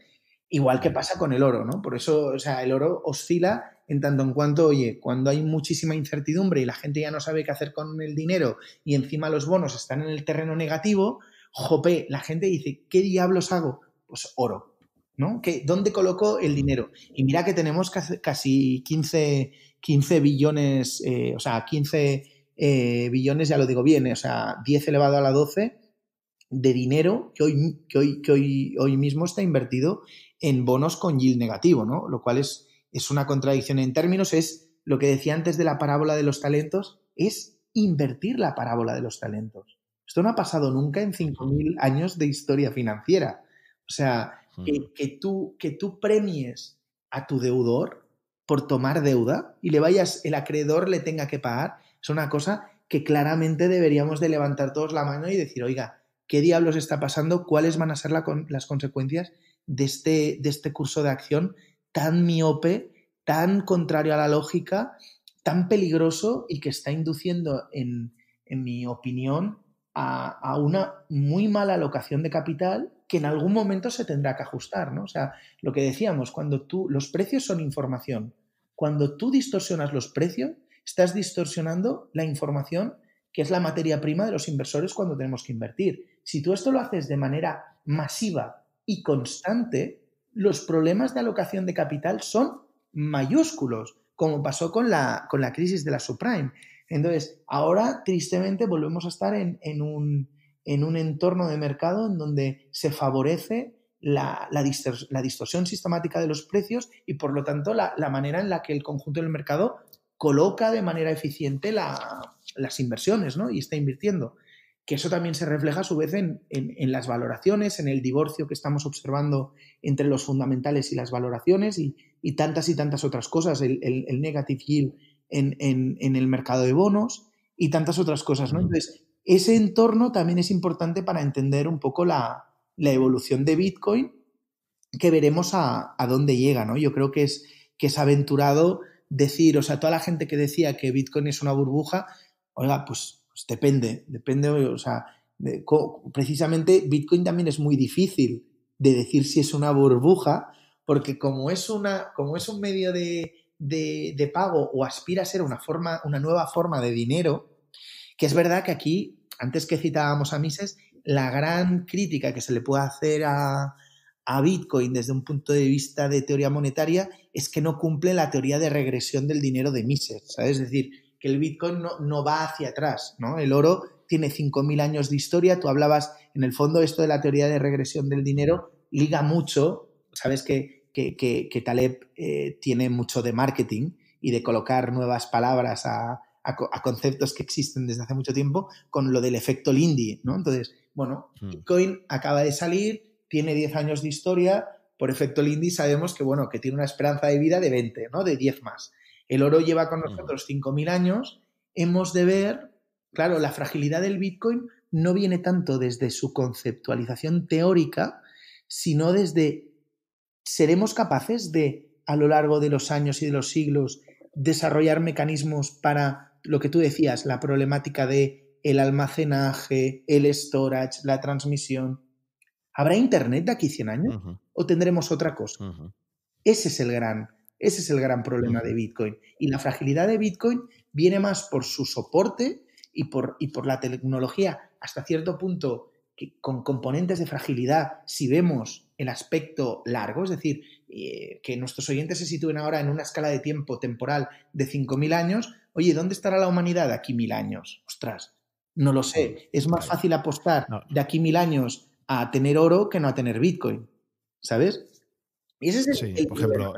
Igual que pasa con el oro, ¿no? Por eso, o sea, el oro oscila en tanto en cuanto, oye, cuando hay muchísima incertidumbre y la gente ya no sabe qué hacer con el dinero y encima los bonos están en el terreno negativo, jope, la gente dice, ¿qué diablos hago? Pues oro, ¿no? ¿Dónde coloco el dinero? Y mira que tenemos casi 15 15 billones, eh, o sea, 15 eh, billones, ya lo digo bien, eh, o sea, 10 elevado a la 12 de dinero que hoy, hoy, que hoy, hoy mismo está invertido en bonos con yield negativo, ¿no? Lo cual es, es una contradicción en términos, es lo que decía antes de la parábola de los talentos, es invertir la parábola de los talentos. Esto no ha pasado nunca en 5.000 años de historia financiera. O sea, hmm. que, tú, que tú premies a tu deudor por tomar deuda y le vayas, el acreedor le tenga que pagar, es una cosa que claramente deberíamos de levantar todos la mano y decir, oiga, ¿qué diablos está pasando? ¿Cuáles van a ser las consecuencias de este, de este curso de acción tan miope, tan contrario a la lógica, tan peligroso y que está induciendo, en, mi opinión, a, una muy mala alocación de capital que en algún momento se tendrá que ajustar, ¿no? O sea, lo que decíamos, cuando tú, los precios son información, cuando tú distorsionas los precios, estás distorsionando la información que es la materia prima de los inversores cuando tenemos que invertir. Si tú esto lo haces de manera masiva y constante, los problemas de alocación de capital son mayúsculos, como pasó con la, con la crisis de la subprime. Entonces, ahora tristemente volvemos a estar en, un, en un entorno de mercado en donde se favorece la, distorsión sistemática de los precios y, por lo tanto, la, manera en la que el conjunto del mercado coloca de manera eficiente las inversiones ¿no? y está invirtiendo. Que eso también se refleja a su vez en, las valoraciones, en el divorcio que estamos observando entre los fundamentales y las valoraciones y, tantas y tantas otras cosas, el, negative yield en, en, el mercado de bonos y tantas otras cosas. ¿no? Entonces, ese entorno también es importante para entender un poco la, la evolución de Bitcoin, que veremos a, dónde llega, ¿no? Yo creo que es, que es aventurado decir, o sea, toda la gente que decía que Bitcoin es una burbuja, oiga, pues, pues depende, depende, o sea, precisamente Bitcoin también es muy difícil de decir si es una burbuja, porque como es, una, como es un medio de, de, de pago o aspira a ser una, forma, una nueva forma de dinero, que es verdad que aquí, antes que citábamos a Mises, la gran crítica que se le puede hacer a, Bitcoin desde un punto de vista de teoría monetaria es que no cumple la teoría de regresión del dinero de Mises, Es decir, que el Bitcoin no, va hacia atrás, ¿no? El oro tiene 5.000 años de historia, tú hablabas, en el fondo, esto de la teoría de regresión del dinero liga mucho, ¿sabes? Que, Taleb eh, tiene mucho de marketing y de colocar nuevas palabras a, a, conceptos que existen desde hace mucho tiempo con lo del efecto Lindy, ¿no? Entonces, bueno, hmm. Bitcoin acaba de salir, tiene 10 años de historia, por efecto Lindy sabemos que, bueno, que tiene una esperanza de vida de 20, ¿no? De 10 más. El oro lleva con hmm. nosotros 5.000 años, hemos de ver, claro, la fragilidad del Bitcoin no viene tanto desde su conceptualización teórica, sino desde seremos capaces de, a lo largo de los años y de los siglos, desarrollar mecanismos para lo que tú decías, la problemática de el almacenaje, el storage, la transmisión. ¿Habrá internet de aquí 100 años o tendremos otra cosa? Ese es el gran, ese es el gran problema de Bitcoin y la fragilidad de Bitcoin viene más por su soporte y por, y por la tecnología hasta cierto punto que, con componentes de fragilidad si vemos el aspecto largo, es decir, eh, que nuestros oyentes se sitúen ahora en una escala de tiempo temporal de 5.000 años, oye, ¿dónde estará la humanidad de aquí mil años? Ostras, no lo sé. Es más fácil apostar de aquí mil años a tener oro que no a tener Bitcoin, ¿sabes? Y ese es el, eh, por ejemplo,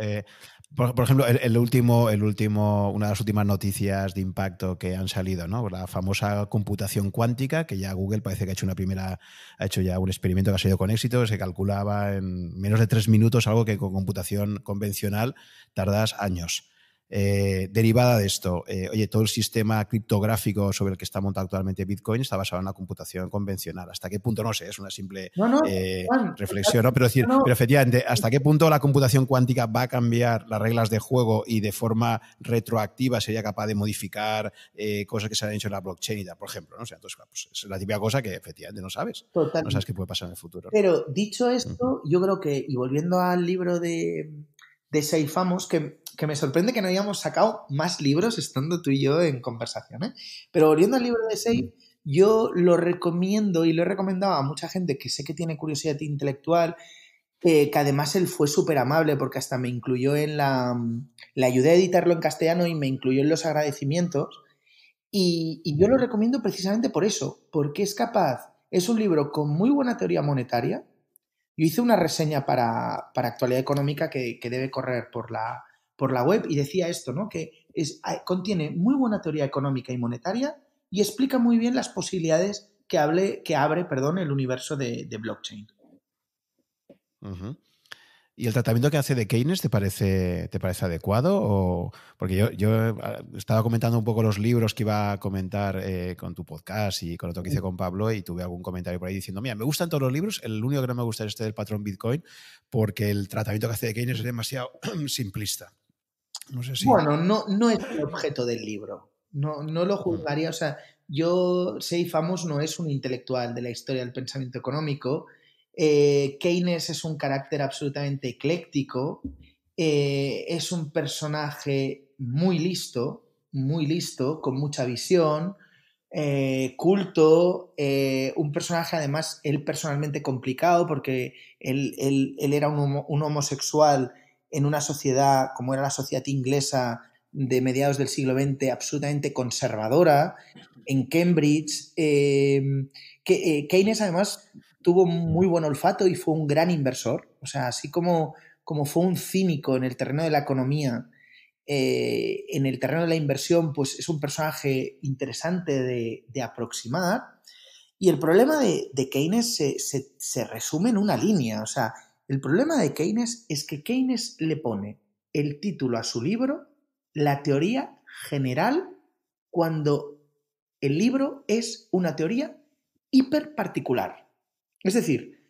por, ejemplo, el, último, el último, una de las últimas noticias de impacto que han salido, ¿no? La famosa computación cuántica, que ya Google parece que ha hecho una primera, ha hecho ya un experimento que ha sido con éxito, se calculaba en menos de tres minutos, algo que con computación convencional tardas años. Eh, derivada de esto, eh, oye, todo el sistema criptográfico sobre el que está montado actualmente Bitcoin está basado en la computación convencional. ¿Hasta qué punto? No sé, es una simple eh, reflexión, Pero, decir, pero efectivamente, ¿hasta qué punto la computación cuántica va a cambiar las reglas de juego y de forma retroactiva sería capaz de modificar cosas que se han hecho en la blockchain y tal, por ejemplo? ¿no? sea, entonces, pues, es la típica cosa que efectivamente no sabes. No sabes qué puede pasar en el futuro. Pero dicho esto, yo creo que, y volviendo al libro de, de Seifamos, que que me sorprende que no hayamos sacado más libros estando tú y yo en conversación ¿eh? Pero volviendo al libro de Sey yo lo recomiendo y lo he recomendado a mucha gente que sé que tiene curiosidad intelectual, eh, que además él fue súper amable porque hasta me incluyó en la... Mm, le ayudé a editarlo en castellano y me incluyó en los agradecimientos. Y, yo lo recomiendo precisamente por eso, porque es capaz, es un libro con muy buena teoría monetaria. Yo hice una reseña para, actualidad económica que, que debe correr por la, por la web y decía esto, ¿no? Que es, ah, contiene muy buena teoría económica y monetaria y explica muy bien las posibilidades que, hable, que abre perdón, el universo de, blockchain. ¿Y el tratamiento que hace de Keynes te parece, te parece adecuado? O, porque yo, ah, estaba comentando un poco los libros que iba a comentar eh, con tu podcast y con lo que hice con Pablo y tuve algún comentario por ahí diciendo, mira, me gustan todos los libros, el único que no me gusta es este del patrón Bitcoin porque el tratamiento que hace de Keynes es demasiado simplista. Bueno, no, no es el objeto del libro. No, no lo juzgaría. O sea, yo, Seif Famoso no es un intelectual de la historia del pensamiento económico. Eh, Keynes es un carácter absolutamente ecléctico. Eh, es un personaje muy listo, muy listo, con mucha visión, eh, culto, un personaje además él personalmente complicado porque él, era un, un, homosexual en una sociedad como era la sociedad inglesa de mediados del siglo XX, absolutamente conservadora, en Cambridge. Em, que, eh, Keynes además tuvo muy buen olfato y fue un gran inversor. O sea, así como, como fue un cínico en el terreno de la economía, eh, en el terreno de la inversión, pues es un personaje interesante de, de aproximar. Y el problema de, Keynes se, se resume en una línea. O sea, el problema de Keynes es que Keynes le pone el título a su libro, La teoría general, cuando el libro es una teoría hiperparticular. Es decir,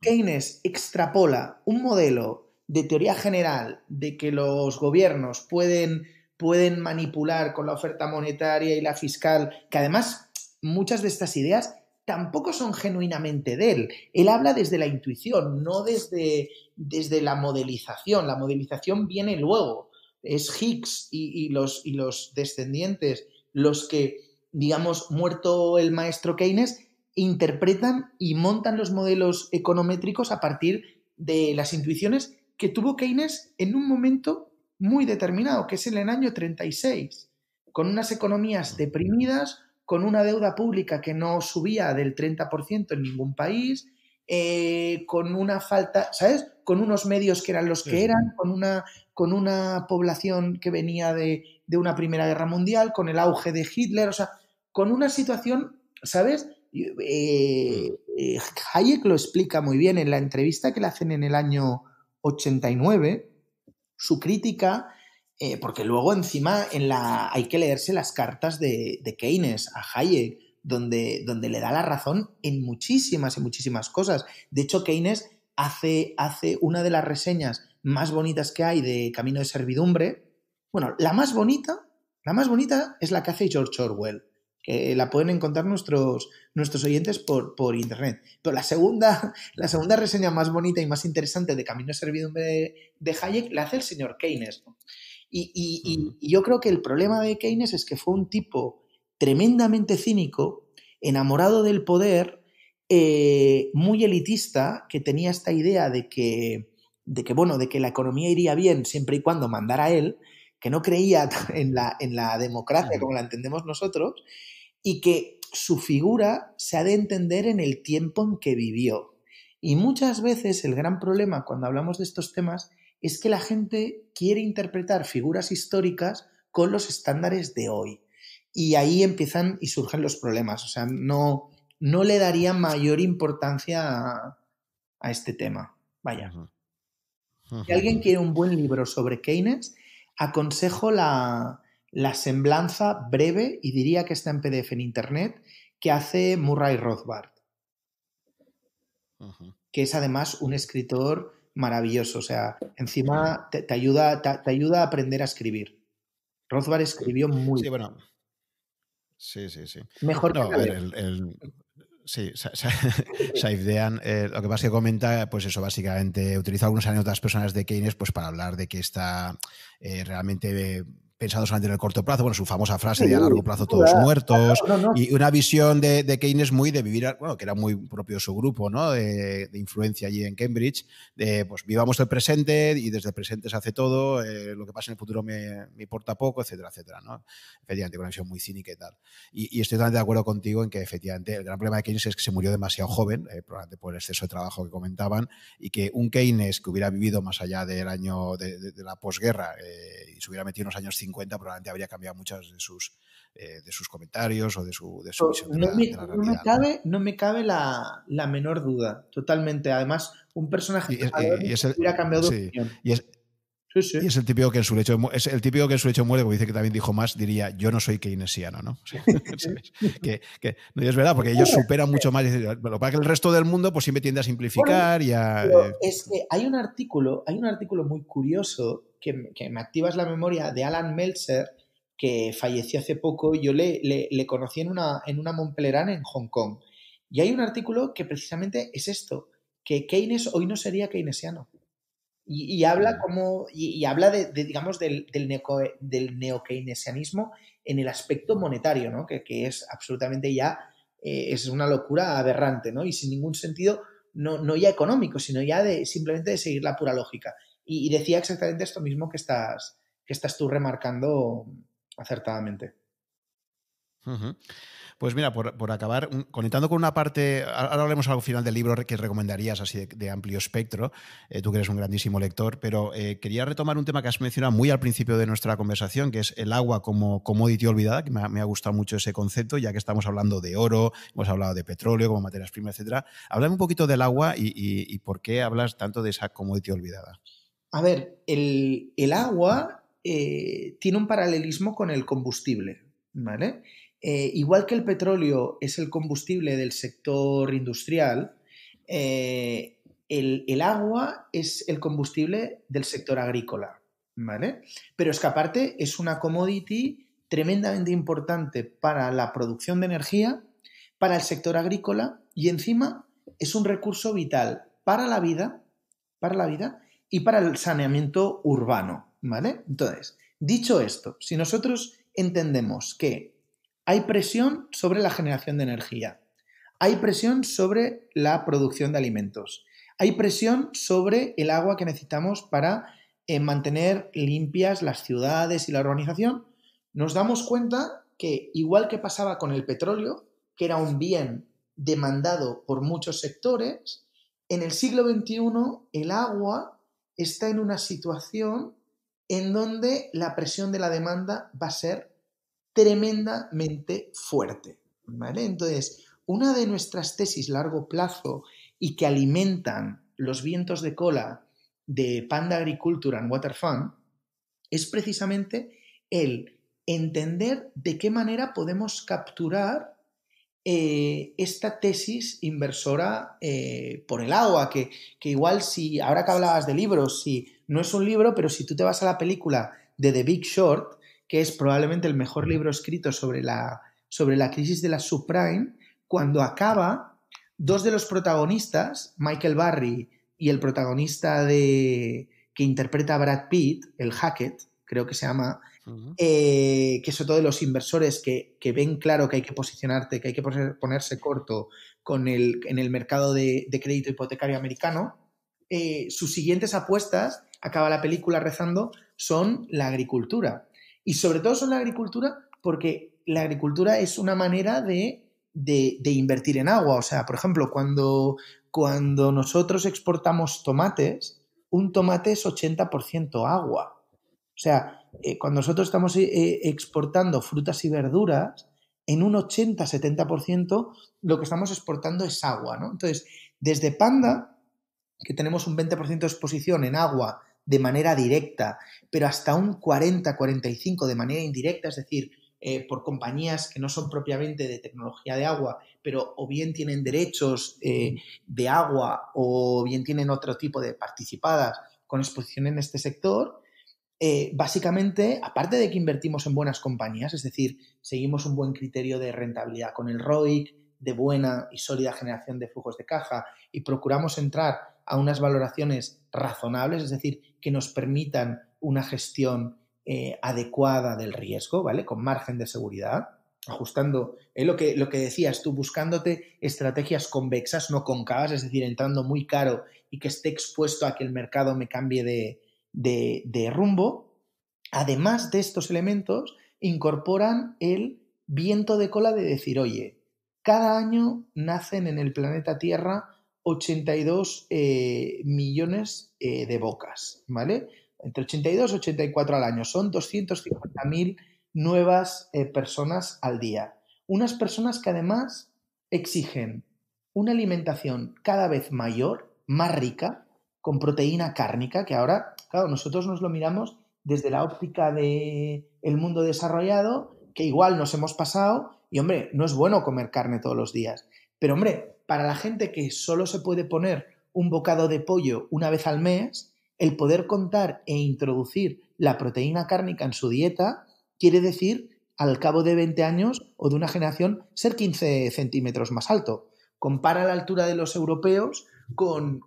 Keynes extrapola un modelo de teoría general de que los gobiernos pueden, pueden manipular con la oferta monetaria y la fiscal, que además muchas de estas ideas tampoco son genuinamente de él. Él habla desde la intuición, no desde, desde la modelización. La modelización viene luego. Es Higgs y, los, y los descendientes los que, digamos, muerto el maestro Keynes, interpretan y montan los modelos econométricos a partir de las intuiciones que tuvo Keynes en un momento muy determinado, que es en el año 36, con unas economías deprimidas, con una deuda pública que no subía del 30% en ningún país, eh, con una falta, ¿sabes? Con unos medios que eran los que eran, con una, con una población que venía de, de una Primera Guerra Mundial, con el auge de Hitler, o sea, con una situación, ¿sabes? Eh, eh, Hayek lo explica muy bien en la entrevista que le hacen en el año 89. Su crítica eh, porque luego encima hay que leerse las cartas de, Keynes a Hayek, donde, donde, le da la razón en muchísimas y muchísimas cosas. De hecho, Keynes hace, hace una de las reseñas más bonitas que hay de Camino de Servidumbre. Bueno, la más bonita, la más bonita es la que hace George Orwell, que la pueden encontrar nuestros, nuestros oyentes por, por internet. Pero la segunda, la segunda reseña más bonita y más interesante de Camino de Servidumbre de Hayek la hace el señor Keynes. Y, yo creo que el problema de Keynes es que fue un tipo tremendamente cínico, enamorado del poder, eh, muy elitista, que tenía esta idea de que, de que, bueno, de que la economía iría bien siempre y cuando mandara él, que no creía en la, en la democracia como la entendemos nosotros, y que su figura se ha de entender en el tiempo en que vivió. Y muchas veces el gran problema cuando hablamos de estos temas es que la gente quiere interpretar figuras históricas con los estándares de hoy. Y ahí empiezan y surgen los problemas. O sea, no, no le daría mayor importancia a, este tema. Vaya. Si alguien quiere un buen libro sobre Keynes, aconsejo la, semblanza breve, y diría que está en PDF en Internet, que hace Murray Rothbard, que es además un escritor maravilloso. O sea, encima te, ayuda, te, ayuda a aprender a escribir. Rothbard escribió muy sí, Bueno. Sí, sí, sí. Mejor que Sí, Saif eh, lo que pasa es que comenta, pues eso, básicamente utiliza algunas anécdotas personales de Keynes pues para hablar de que está eh, realmente pensado solamente en el corto plazo, bueno, su famosa frase de a largo plazo todos muertos, y una visión de, Keynes muy de vivir, bueno, que era muy propio su grupo, ¿no? De, influencia allí en Cambridge, de pues vivamos el presente y desde el presente se hace todo, eh, lo que pasa en el futuro me, importa poco, etcétera, etcétera, ¿no? Efectivamente, una visión muy cínica y tal. Y, estoy totalmente de acuerdo contigo en que efectivamente el gran problema de Keynes es que se murió demasiado joven, eh, probablemente por el exceso de trabajo que comentaban, y que un Keynes que hubiera vivido más allá del año de, la posguerra eh, y se hubiera metido unos años 50, probablemente habría cambiado muchos de sus, eh, de sus comentarios o de su, de su visión no, me, cabe, ¿no? me cabe la, la, menor duda, totalmente. Además, un personaje que hubiera cambiado de opinión. Y es, es el típico que en su lecho es el típico que en su lecho muere, como dice que también dijo más, diría yo no soy keynesiano, ¿no? Que, es verdad, porque ellos superan mucho más. para que el resto del mundo pues siempre tiende a simplificar y a. Eh, es que hay un artículo, hay un artículo muy curioso que, me activas la memoria de Alan Meltzer, que falleció hace poco. Yo le, conocí en una, en una en Hong Kong. Y hay un artículo que precisamente es esto, que Keynes hoy no sería keynesiano. Y, habla mm. como y, habla de, digamos del, del, neo del neokeynesianismo en el aspecto monetario, ¿no? que, es absolutamente ya eh, es una locura aberrante, ¿no? Y sin ningún sentido, no, no ya económico, sino ya de simplemente de seguir la pura lógica y, decía exactamente esto mismo que estás, que estás tú remarcando acertadamente. Pues mira, por, acabar, conectando con una parte, ahora hablemos al final del libro que recomendarías así de, amplio espectro, eh, tú que eres un grandísimo lector, pero eh, quería retomar un tema que has mencionado muy al principio de nuestra conversación, que es el agua como commodity olvidada, que me ha, gustado mucho ese concepto, ya que estamos hablando de oro, hemos hablado de petróleo como materias primas, etcétera. Háblame un poquito del agua y, y por qué hablas tanto de esa commodity olvidada. A ver, el, agua eh, tiene un paralelismo con el combustible, ¿vale? Eh, igual que el petróleo es el combustible del sector industrial, eh, el, el, agua es el combustible del sector agrícola, ¿vale? Pero es que aparte es una commodity tremendamente importante para la producción de energía, para el sector agrícola y encima es un recurso vital para la vida, para la vida y para el saneamiento urbano, ¿vale? Entonces, dicho esto, si nosotros entendemos que hay presión sobre la generación de energía, hay presión sobre la producción de alimentos, hay presión sobre el agua que necesitamos para eh, mantener limpias las ciudades y la urbanización, nos damos cuenta que igual que pasaba con el petróleo, que era un bien demandado por muchos sectores, en el siglo XXI el agua está en una situación en donde la presión de la demanda va a ser tremendamente fuerte. ¿vale? Entonces, una de nuestras tesis largo plazo y que alimentan los vientos de cola de Panda Agriculture and Water Fund es precisamente el entender de qué manera podemos capturar eh, esta tesis inversora eh, por el agua, que, igual si, ahora que hablabas de libros, si no es un libro, pero si tú te vas a la película de The Big Short, que es probablemente el mejor libro escrito sobre la, sobre la crisis de la subprime, cuando acaba, dos de los protagonistas, Michael Barry y el protagonista de que interpreta a Brad Pitt, el Hackett, creo que se llama, eh, que sobre todo los inversores que, ven claro que hay que posicionarte, que hay que ponerse corto con el, en el mercado de, crédito hipotecario americano, eh, sus siguientes apuestas, acaba la película rezando, son la agricultura. Y sobre todo son la agricultura porque la agricultura es una manera de, invertir en agua. O sea, por ejemplo, cuando, cuando nosotros exportamos tomates, un tomate es 80% agua. O sea, eh, cuando nosotros estamos eh, eh, exportando frutas y verduras, en un 80-70% lo que estamos exportando es agua, ¿no? Entonces, desde Panda, que tenemos un 20% de exposición en agua de manera directa, pero hasta un 40-45% de manera indirecta, es decir, por compañías que no son propiamente de tecnología de agua, pero o bien tienen derechos de agua o bien tienen otro tipo de participadas con exposición en este sector, eh, básicamente, aparte de que invertimos en buenas compañías, es decir, seguimos un buen criterio de rentabilidad con el ROIC, de buena y sólida generación de flujos de caja y procuramos entrar a unas valoraciones razonables, es decir, que nos permitan una gestión eh, adecuada del riesgo, ¿vale? Con margen de seguridad, ajustando eh, lo, que, lo que decías tú, buscándote estrategias convexas, no concavas, es decir, entrando muy caro y que esté expuesto a que el mercado me cambie de, de, rumbo, además de estos elementos, incorporan el viento de cola de decir, oye, cada año nacen en el planeta Tierra 82 eh, millones eh, de bocas, ¿vale? Entre 82 y 84 al año. Son 250.000 nuevas eh, personas al día. Unas personas que además exigen una alimentación cada vez mayor, más rica, con proteína cárnica, que ahora, claro, nosotros nos lo miramos desde la óptica del el mundo desarrollado, que igual nos hemos pasado, y hombre, no es bueno comer carne todos los días. Pero hombre, para la gente que solo se puede poner un bocado de pollo una vez al mes, el poder contar e introducir la proteína cárnica en su dieta quiere decir, al cabo de 20 años o de una generación, ser 15 centímetros más alto. Compara la altura de los europeos con,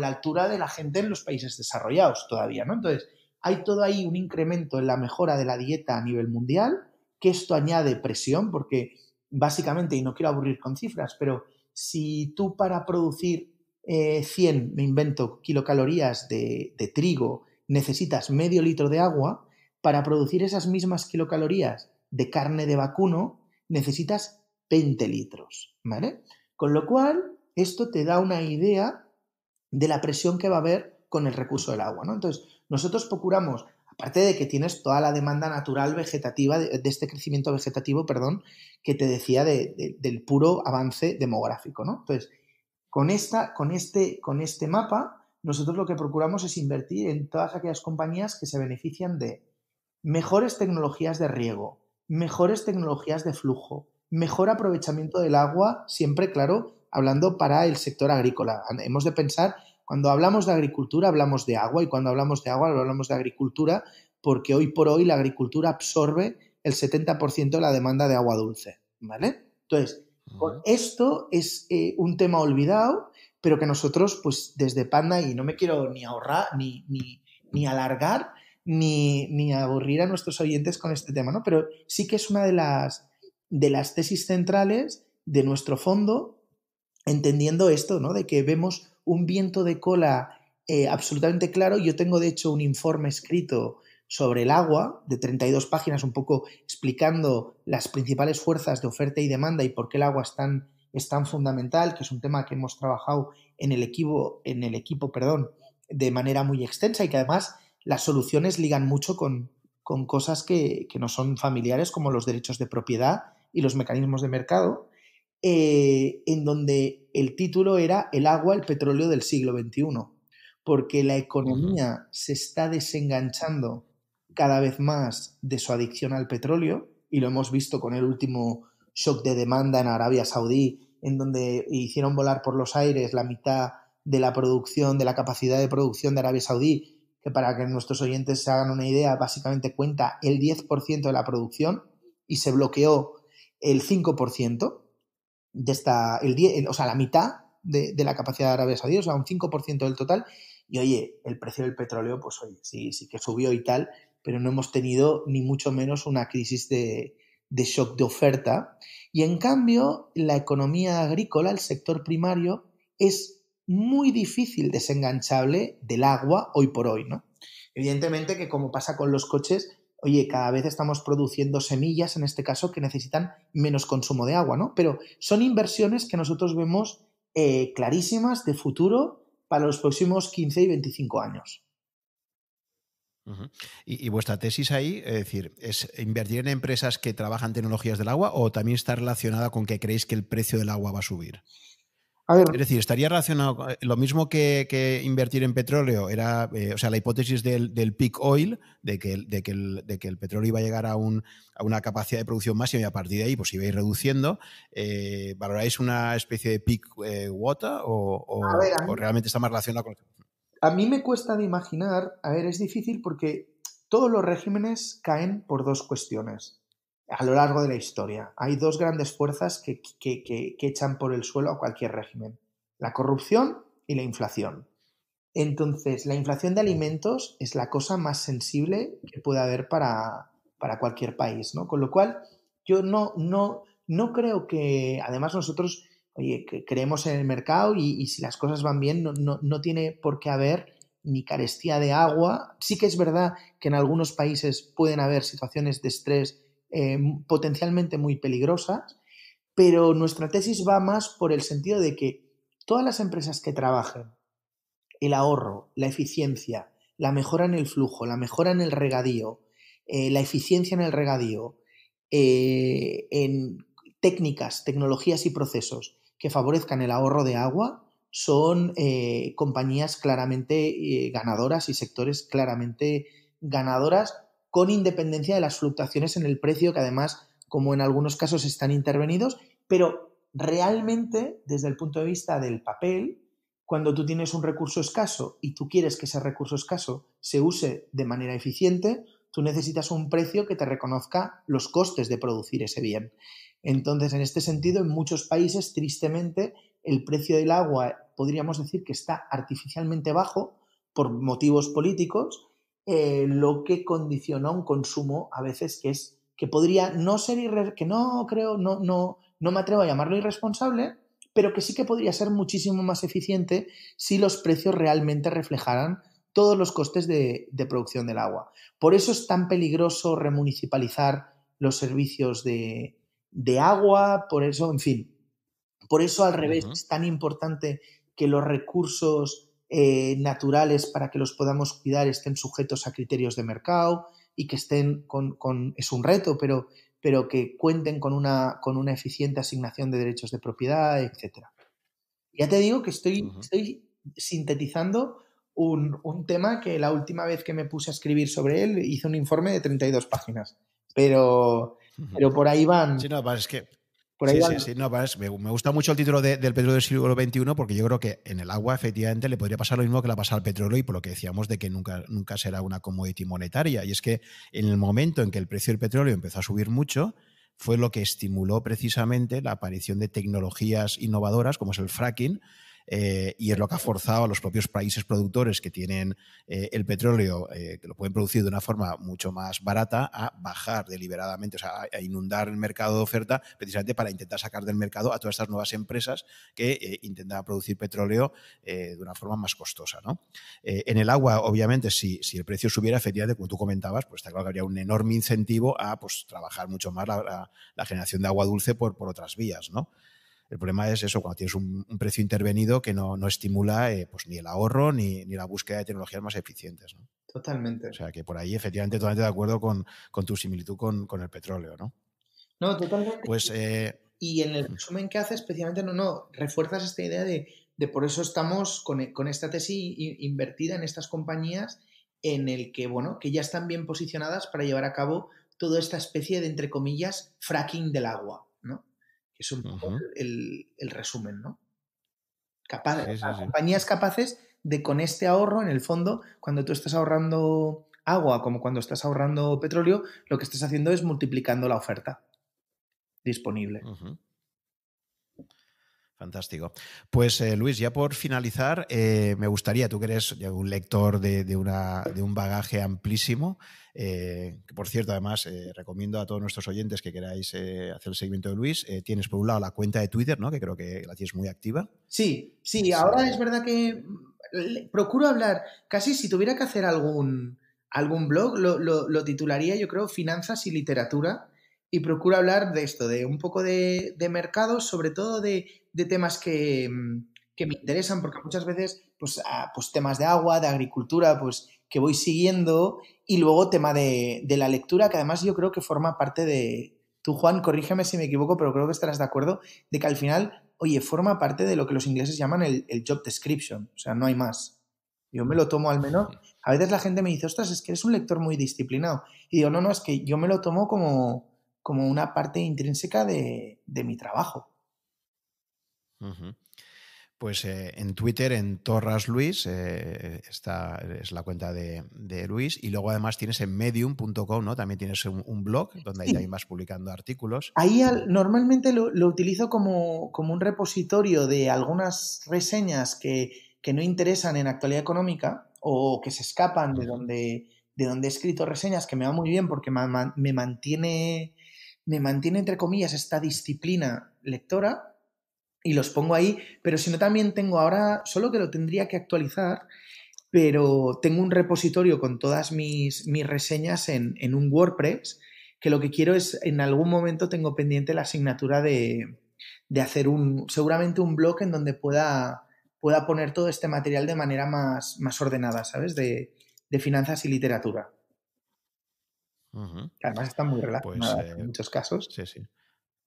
la altura de la gente en los países desarrollados todavía, ¿no? Entonces, hay todo ahí un incremento en la mejora de la dieta a nivel mundial, que esto añade presión, porque básicamente, y no quiero aburrir con cifras, pero si tú para producir 100, eh, me invento, kilocalorías de, de trigo, necesitas medio litro de agua, para producir esas mismas kilocalorías de carne de vacuno necesitas 20 litros, ¿vale? Con lo cual, esto te da una idea de la presión que va a haber con el recurso del agua. ¿no? Entonces, nosotros procuramos, aparte de que tienes toda la demanda natural vegetativa, de, este crecimiento vegetativo, perdón, que te decía del puro avance demográfico. ¿no? Entonces, con, esta, con, este, con este mapa, nosotros lo que procuramos es invertir en todas aquellas compañías que se benefician de mejores tecnologías de riego, mejores tecnologías de flujo, mejor aprovechamiento del agua, siempre, claro, hablando para el sector agrícola. Hemos de pensar, cuando hablamos de agricultura hablamos de agua y cuando hablamos de agua hablamos de agricultura porque hoy por hoy la agricultura absorbe el 70% de la demanda de agua dulce, ¿vale? Entonces, esto es eh, un tema olvidado, pero que nosotros, pues desde Panda, y no me quiero ni ahorrar, ni, ni, alargar, ni, ni, aburrir a nuestros oyentes con este tema, ¿no? Pero sí que es una de las, de las tesis centrales de nuestro fondo entendiendo esto, ¿no? De que vemos un viento de cola eh, absolutamente claro. Yo tengo, de hecho, un informe escrito sobre el agua, de 32 páginas, un poco explicando las principales fuerzas de oferta y demanda y por qué el agua es tan, fundamental, que es un tema que hemos trabajado en el equipo, en el equipo perdón, de manera muy extensa y que además las soluciones ligan mucho con, cosas que, que no son familiares como los derechos de propiedad y los mecanismos de mercado. Eh, en donde el título era El agua, el petróleo del siglo XXI, porque la economía se está desenganchando cada vez más de su adicción al petróleo, y lo hemos visto con el último shock de demanda en Arabia Saudí, en donde hicieron volar por los aires la mitad de la producción, de la capacidad de producción de Arabia Saudí, que para que nuestros oyentes se hagan una idea, básicamente cuenta el 10% de la producción y se bloqueó el 5% de esta, o sea, la mitad de, la capacidad de Arabia Saudí, o sea, un 5% del total. Y oye, el precio del petróleo, pues oye, sí, sí que subió y tal, pero no hemos tenido ni mucho menos una crisis de, de shock de oferta. Y en cambio, la economía agrícola, el sector primario, es muy difícil desenganchable del agua hoy por hoy, ¿no? Evidentemente que como pasa con los coches, oye, cada vez estamos produciendo semillas, en este caso, que necesitan menos consumo de agua, ¿no? Pero son inversiones que nosotros vemos eh, clarísimas de futuro para los próximos 15 y 25 años. y, y, vuestra tesis ahí, es decir, ¿es invertir en empresas que trabajan tecnologías del agua o también está relacionada con que creéis que el precio del agua va a subir? es decir, estaría relacionado con eh, lo mismo que, invertir en petróleo, era, eh, o sea, la hipótesis del, peak oil, de que, el, petróleo iba a llegar a, una capacidad de producción máxima y a partir de ahí pues ir reduciendo. Eh, ¿Valoráis una especie de peak water o, o, o, realmente está más relacionado con... A mí me cuesta de imaginar, a ver, es difícil porque todos los regímenes caen por dos cuestiones a lo largo de la historia. Hay dos grandes fuerzas que, que, echan por el suelo a cualquier régimen, la corrupción y la inflación. Entonces, la inflación de alimentos es la cosa más sensible que puede haber para, cualquier país, ¿no? Con lo cual, yo no, no, no creo que, además nosotros, creemos en el mercado y, si las cosas van bien, no, no tiene por qué haber ni carestía de agua. Sí que es verdad que en algunos países pueden haber situaciones de estrés Em, potencialmente muy peligrosas, pero nuestra tesis va más por el sentido de que todas las empresas que trabajen el ahorro, la eficiencia, la mejora en el flujo, la mejora en el regadío, eh, la eficiencia en el regadío, eh, en técnicas, tecnologías y procesos que favorezcan el ahorro de agua, son eh, compañías claramente ganadoras y sectores claramente ganadoras con independencia de las fluctuaciones en el precio, que además, como en algunos casos, están intervenidos, pero realmente, desde el punto de vista del papel, cuando tú tienes un recurso escaso y tú quieres que ese recurso escaso se use de manera eficiente, tú necesitas un precio que te reconozca los costes de producir ese bien. Entonces, en este sentido, en muchos países, tristemente, el precio del agua podríamos decir que está artificialmente bajo por motivos políticos, eh, lo que condiciona un consumo a veces que es que podría no ser que no creo no no no me atrevo a llamarlo irresponsable pero que sí que podría ser muchísimo más eficiente si los precios realmente reflejaran todos los costes de, producción del agua. Por eso es tan peligroso remunicipalizar los servicios de, agua, por eso, en fin, por eso al revés es tan importante que los recursos eh, naturales para que los podamos cuidar estén sujetos a criterios de mercado y que estén con, es un reto, pero, pero que cuenten con una, con una eficiente asignación de derechos de propiedad, etc. Ya te digo que estoy, estoy sintetizando un, tema que la última vez que me puse a escribir sobre él hice un informe de 32 páginas, pero, pero por ahí van. Sí, es que sí, sí, sí, no, me, gusta mucho el título del petróleo del siglo XXI porque yo creo que en el agua efectivamente le podría pasar lo mismo que le pasado al petróleo y por lo que decíamos de que nunca, nunca será una commodity monetaria. Y es que en el momento en que el precio del petróleo empezó a subir mucho, fue lo que estimuló precisamente la aparición de tecnologías innovadoras como es el fracking, eh, y es lo que ha forzado a los propios países productores que tienen eh, el petróleo, eh, que lo pueden producir de una forma mucho más barata, a bajar deliberadamente, o sea, a inundar el mercado de oferta precisamente para intentar sacar del mercado a todas estas nuevas empresas que intentan producir petróleo de una forma más costosa. ¿no? en el agua, obviamente, si, el precio subiera, efectivamente, como tú comentabas, pues está claro que habría un enorme incentivo a pues, trabajar mucho más la, la generación de agua dulce por, por otras vías. ¿no? El problema es eso, cuando tienes un, precio intervenido que no, estimula eh, pues ni el ahorro ni, la búsqueda de tecnologías más eficientes. ¿no? Totalmente. O sea, que por ahí efectivamente totalmente de acuerdo con, tu similitud con, el petróleo, ¿no? No, totalmente. Pues, eh, y en el resumen que hace, especialmente, no, no, refuerzas esta idea de, por eso estamos con, con esta tesis invertida en estas compañías en el que, bueno, que ya están bien posicionadas para llevar a cabo toda esta especie de, entre comillas, fracking del agua es un poco el, resumen, ¿no? Capaz, compañías capaces de con este ahorro, en el fondo, cuando tú estás ahorrando agua como cuando estás ahorrando petróleo, lo que estás haciendo es multiplicando la oferta disponible. Fantástico. Pues eh, Luis, ya por finalizar, eh, me gustaría, tú que eres un lector de, un bagaje amplísimo, eh, que por cierto, además, recomiendo a todos nuestros oyentes que queráis hacer el seguimiento de Luis, tienes por un lado la cuenta de Twitter, ¿no? que creo que la tienes muy activa. Sí, sí, ahora es verdad que procuro hablar, casi si tuviera que hacer algún, algún blog, lo, lo, lo titularía yo creo Finanzas y Literatura y procuro hablar de esto, de un poco de, mercado, sobre todo de, temas mm, que, me interesan, porque muchas veces, pues, ah, pues, temas de agua, de agricultura, pues que voy siguiendo, y luego tema de, la lectura, que además yo creo que forma parte de, tú Juan, corrígeme si me equivoco, pero creo que estarás de acuerdo, de que al final, oye, forma parte de lo que los ingleses llaman el, job description, o sea, no hay más. Yo me lo tomo al menos. A veces la gente me dice, ostras, es que eres un lector muy disciplinado. Y digo, no, no, es que yo me lo tomo como, como una parte intrínseca de, mi trabajo. Pues eh, en Twitter, en Torras Luis, esta eh, es la cuenta de, Luis. Y luego además tienes en medium.com, ¿no? También tienes un, blog donde ahí vas publicando artículos. Ahí normalmente lo, utilizo como, un repositorio de algunas reseñas que, no interesan en actualidad económica o que se escapan de donde, de donde he escrito reseñas, que me va muy bien porque me, me mantiene me mantiene, entre comillas, esta disciplina lectora y los pongo ahí, pero si no también tengo ahora, solo que lo tendría que actualizar, pero tengo un repositorio con todas mis, mis reseñas en, un WordPress, que lo que quiero es, en algún momento tengo pendiente la asignatura de, de hacer un, seguramente un blog en donde pueda, pueda poner todo este material de manera más, más ordenada, ¿sabes? De, de finanzas y literatura que además está muy pues, relacionadas en eh, muchos casos. Sí, sí.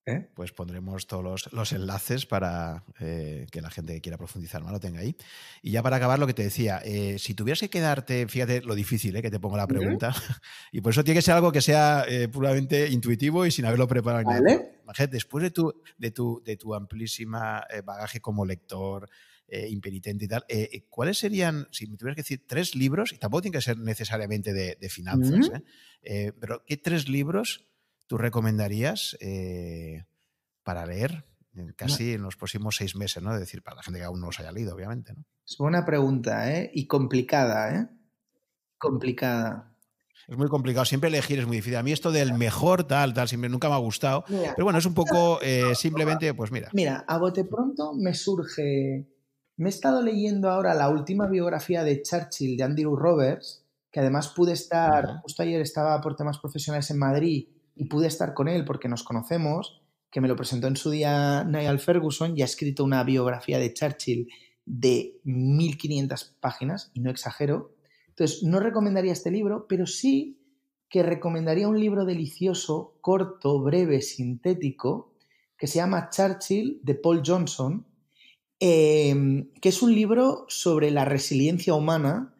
¿eh? Pues pondremos todos los, enlaces para eh, que la gente que quiera profundizar más lo tenga ahí. Y ya para acabar, lo que te decía, si tuviese que quedarte, fíjate lo difícil que te pongo la pregunta, y por eso tiene que ser algo que sea puramente intuitivo y sin haberlo preparado. ¿Vale? después de tu, de tu, de tu amplísima bagaje como lector, eh, impenitente y tal, eh, eh, ¿cuáles serían, si me tuvieras que decir, tres libros, y tampoco tiene que ser necesariamente de, finanzas, eh, pero ¿qué tres libros tú recomendarías para leer? casi en los próximos seis meses, ¿no? Es decir, para la gente que aún no los haya leído, obviamente, Es buena pregunta, ¿eh? Y complicada, ¿eh? Complicada. Es muy complicado, siempre elegir es muy difícil. A mí esto del mejor, tal, tal, siempre nunca me ha gustado. pero bueno, es un poco simplemente, pues mira. Mira, a bote pronto me surge me he estado leyendo ahora la última biografía de Churchill de Andrew Roberts, que además pude estar, justo ayer estaba por temas profesionales en Madrid y pude estar con él porque nos conocemos, que me lo presentó en su día Niall Ferguson y ha escrito una biografía de Churchill de 1500 páginas, y no exagero. Entonces, no recomendaría este libro, pero sí que recomendaría un libro delicioso, corto, breve, sintético, que se llama Churchill de Paul Johnson, Em, que es un libro sobre la resiliencia humana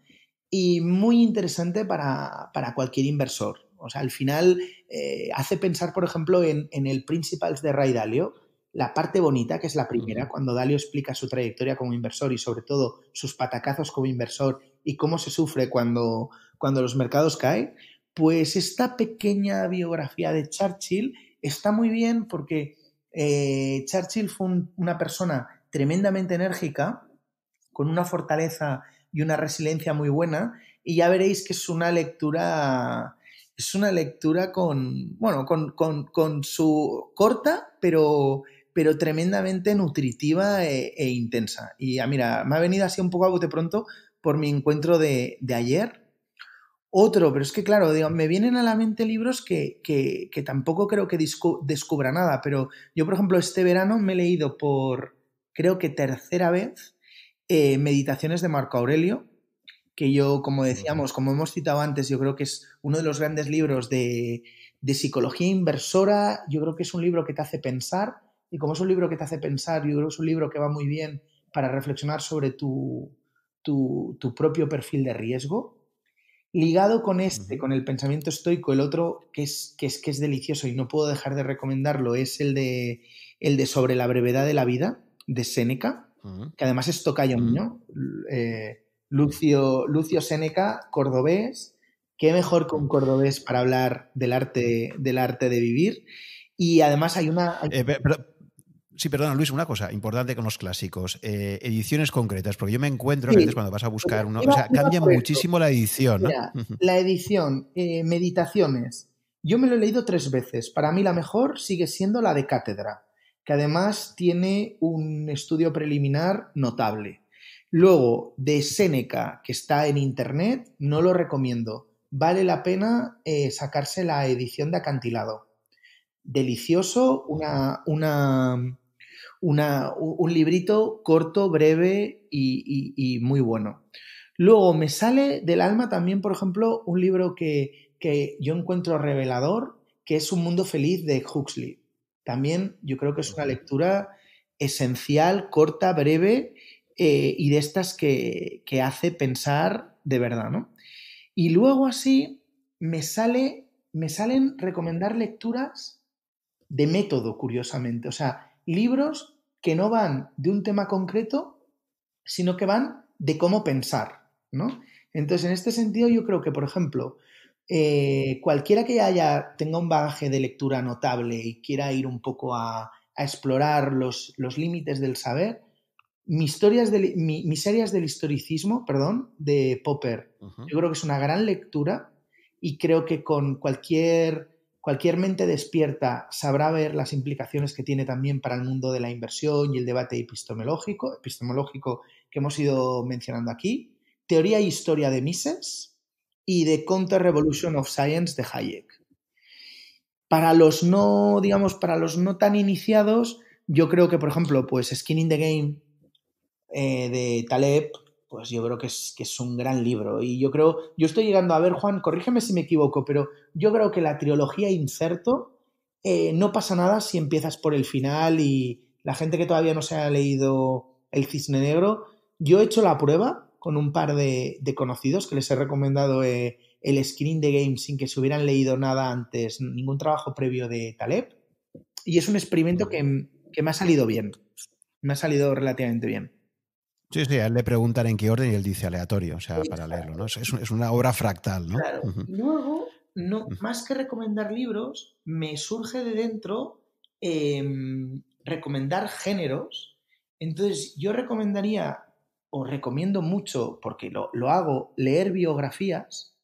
y muy interesante para, cualquier inversor. O sea, al final eh, hace pensar, por ejemplo, en, el Principals de Ray Dalio, la parte bonita, que es la primera, cuando Dalio explica su trayectoria como inversor y sobre todo sus patacazos como inversor y cómo se sufre cuando, cuando los mercados caen, pues esta pequeña biografía de Churchill está muy bien porque eh, Churchill fue una persona tremendamente enérgica, con una fortaleza y una resiliencia muy buena, y ya veréis que es una lectura, es una lectura con, bueno, con, su corta, pero, pero tremendamente nutritiva e, e intensa. Y mira, me ha venido así un poco a bote pronto por mi encuentro de, ayer. Otro, pero es que claro, me vienen a la mente libros que tampoco creo que descubra nada, pero yo, por ejemplo, este verano me he leído por, creo que tercera vez, eh, Meditaciones de Marco Aurelio, que yo, como decíamos, como hemos citado antes, yo creo que es uno de los grandes libros de, psicología inversora, yo creo que es un libro que te hace pensar, y como es un libro que te hace pensar, yo creo que es un libro que va muy bien para reflexionar sobre tu, tu, propio perfil de riesgo. Ligado con este, con el pensamiento estoico, el otro que es, que es, que es delicioso y no puedo dejar de recomendarlo es el de, el de sobre la brevedad de la vida, de Séneca, que además es tocayo mm. eh, Lucio, Lucio Séneca, cordobés. Qué mejor con cordobés para hablar del arte, del arte de vivir. Y además hay una. Eh, sí, perdona, Luis, una cosa importante con los clásicos. Eh, ediciones concretas, porque yo me encuentro veces cuando vas a buscar uno. o sea, cambia muchísimo la edición. la edición, Meditaciones. Yo me lo he leído tres veces. Para mí la mejor sigue siendo la de cátedra que además tiene un estudio preliminar notable. Luego, de Seneca, que está en Internet, no lo recomiendo. Vale la pena eh, sacarse la edición de acantilado. Delicioso, una, una, un librito corto, breve y, muy bueno. Luego, me sale del alma también, por ejemplo, un libro que, que yo encuentro revelador, que es Un Mundo Feliz de Huxley también yo creo que es una lectura esencial, corta, breve eh, y de estas que, hace pensar de verdad, ¿no? Y luego así me, sale, me salen recomendar lecturas de método, curiosamente. O sea, libros que no van de un tema concreto, sino que van de cómo pensar, ¿no? Entonces, en este sentido, yo creo que, por ejemplo, eh, cualquiera que haya, tenga un bagaje de lectura notable y quiera ir un poco a, explorar los, límites del saber, mis historias de, Miserias del historicismo, perdón, de Popper, yo creo que es una gran lectura y creo que con cualquier, cualquier mente despierta sabrá ver las implicaciones que tiene también para el mundo de la inversión y el debate epistemológico, epistemológico que hemos ido mencionando aquí. Teoría e historia de Mises, y The Counter-Revolution of Science de Hayek. Para los no, digamos, para los no tan iniciados, yo creo que, por ejemplo, pues Skin in the Game eh, de Taleb, pues yo creo que es, es un gran libro. Y yo creo, yo estoy llegando a ver, Juan, corrígeme si me equivoco, pero yo creo que la trilogía Incerto eh, no pasa nada si empiezas por el final y la gente que todavía no se ha leído El Cisne Negro, yo he hecho la prueba con un par de, conocidos que les he recomendado eh, el Screen de Game sin que se hubieran leído nada antes, ningún trabajo previo de Taleb. Y es un experimento que, me ha salido bien. Me ha salido relativamente bien. Sí, sí, a él le preguntan en qué orden y él dice aleatorio, o sea, para leerlo, ¿no? Es, una obra fractal, ¿no? Claro. Luego, más que recomendar libros, me surge de dentro em, recomendar géneros. Entonces, yo recomendaría os recomiendo mucho, porque lo, hago, leer biografías,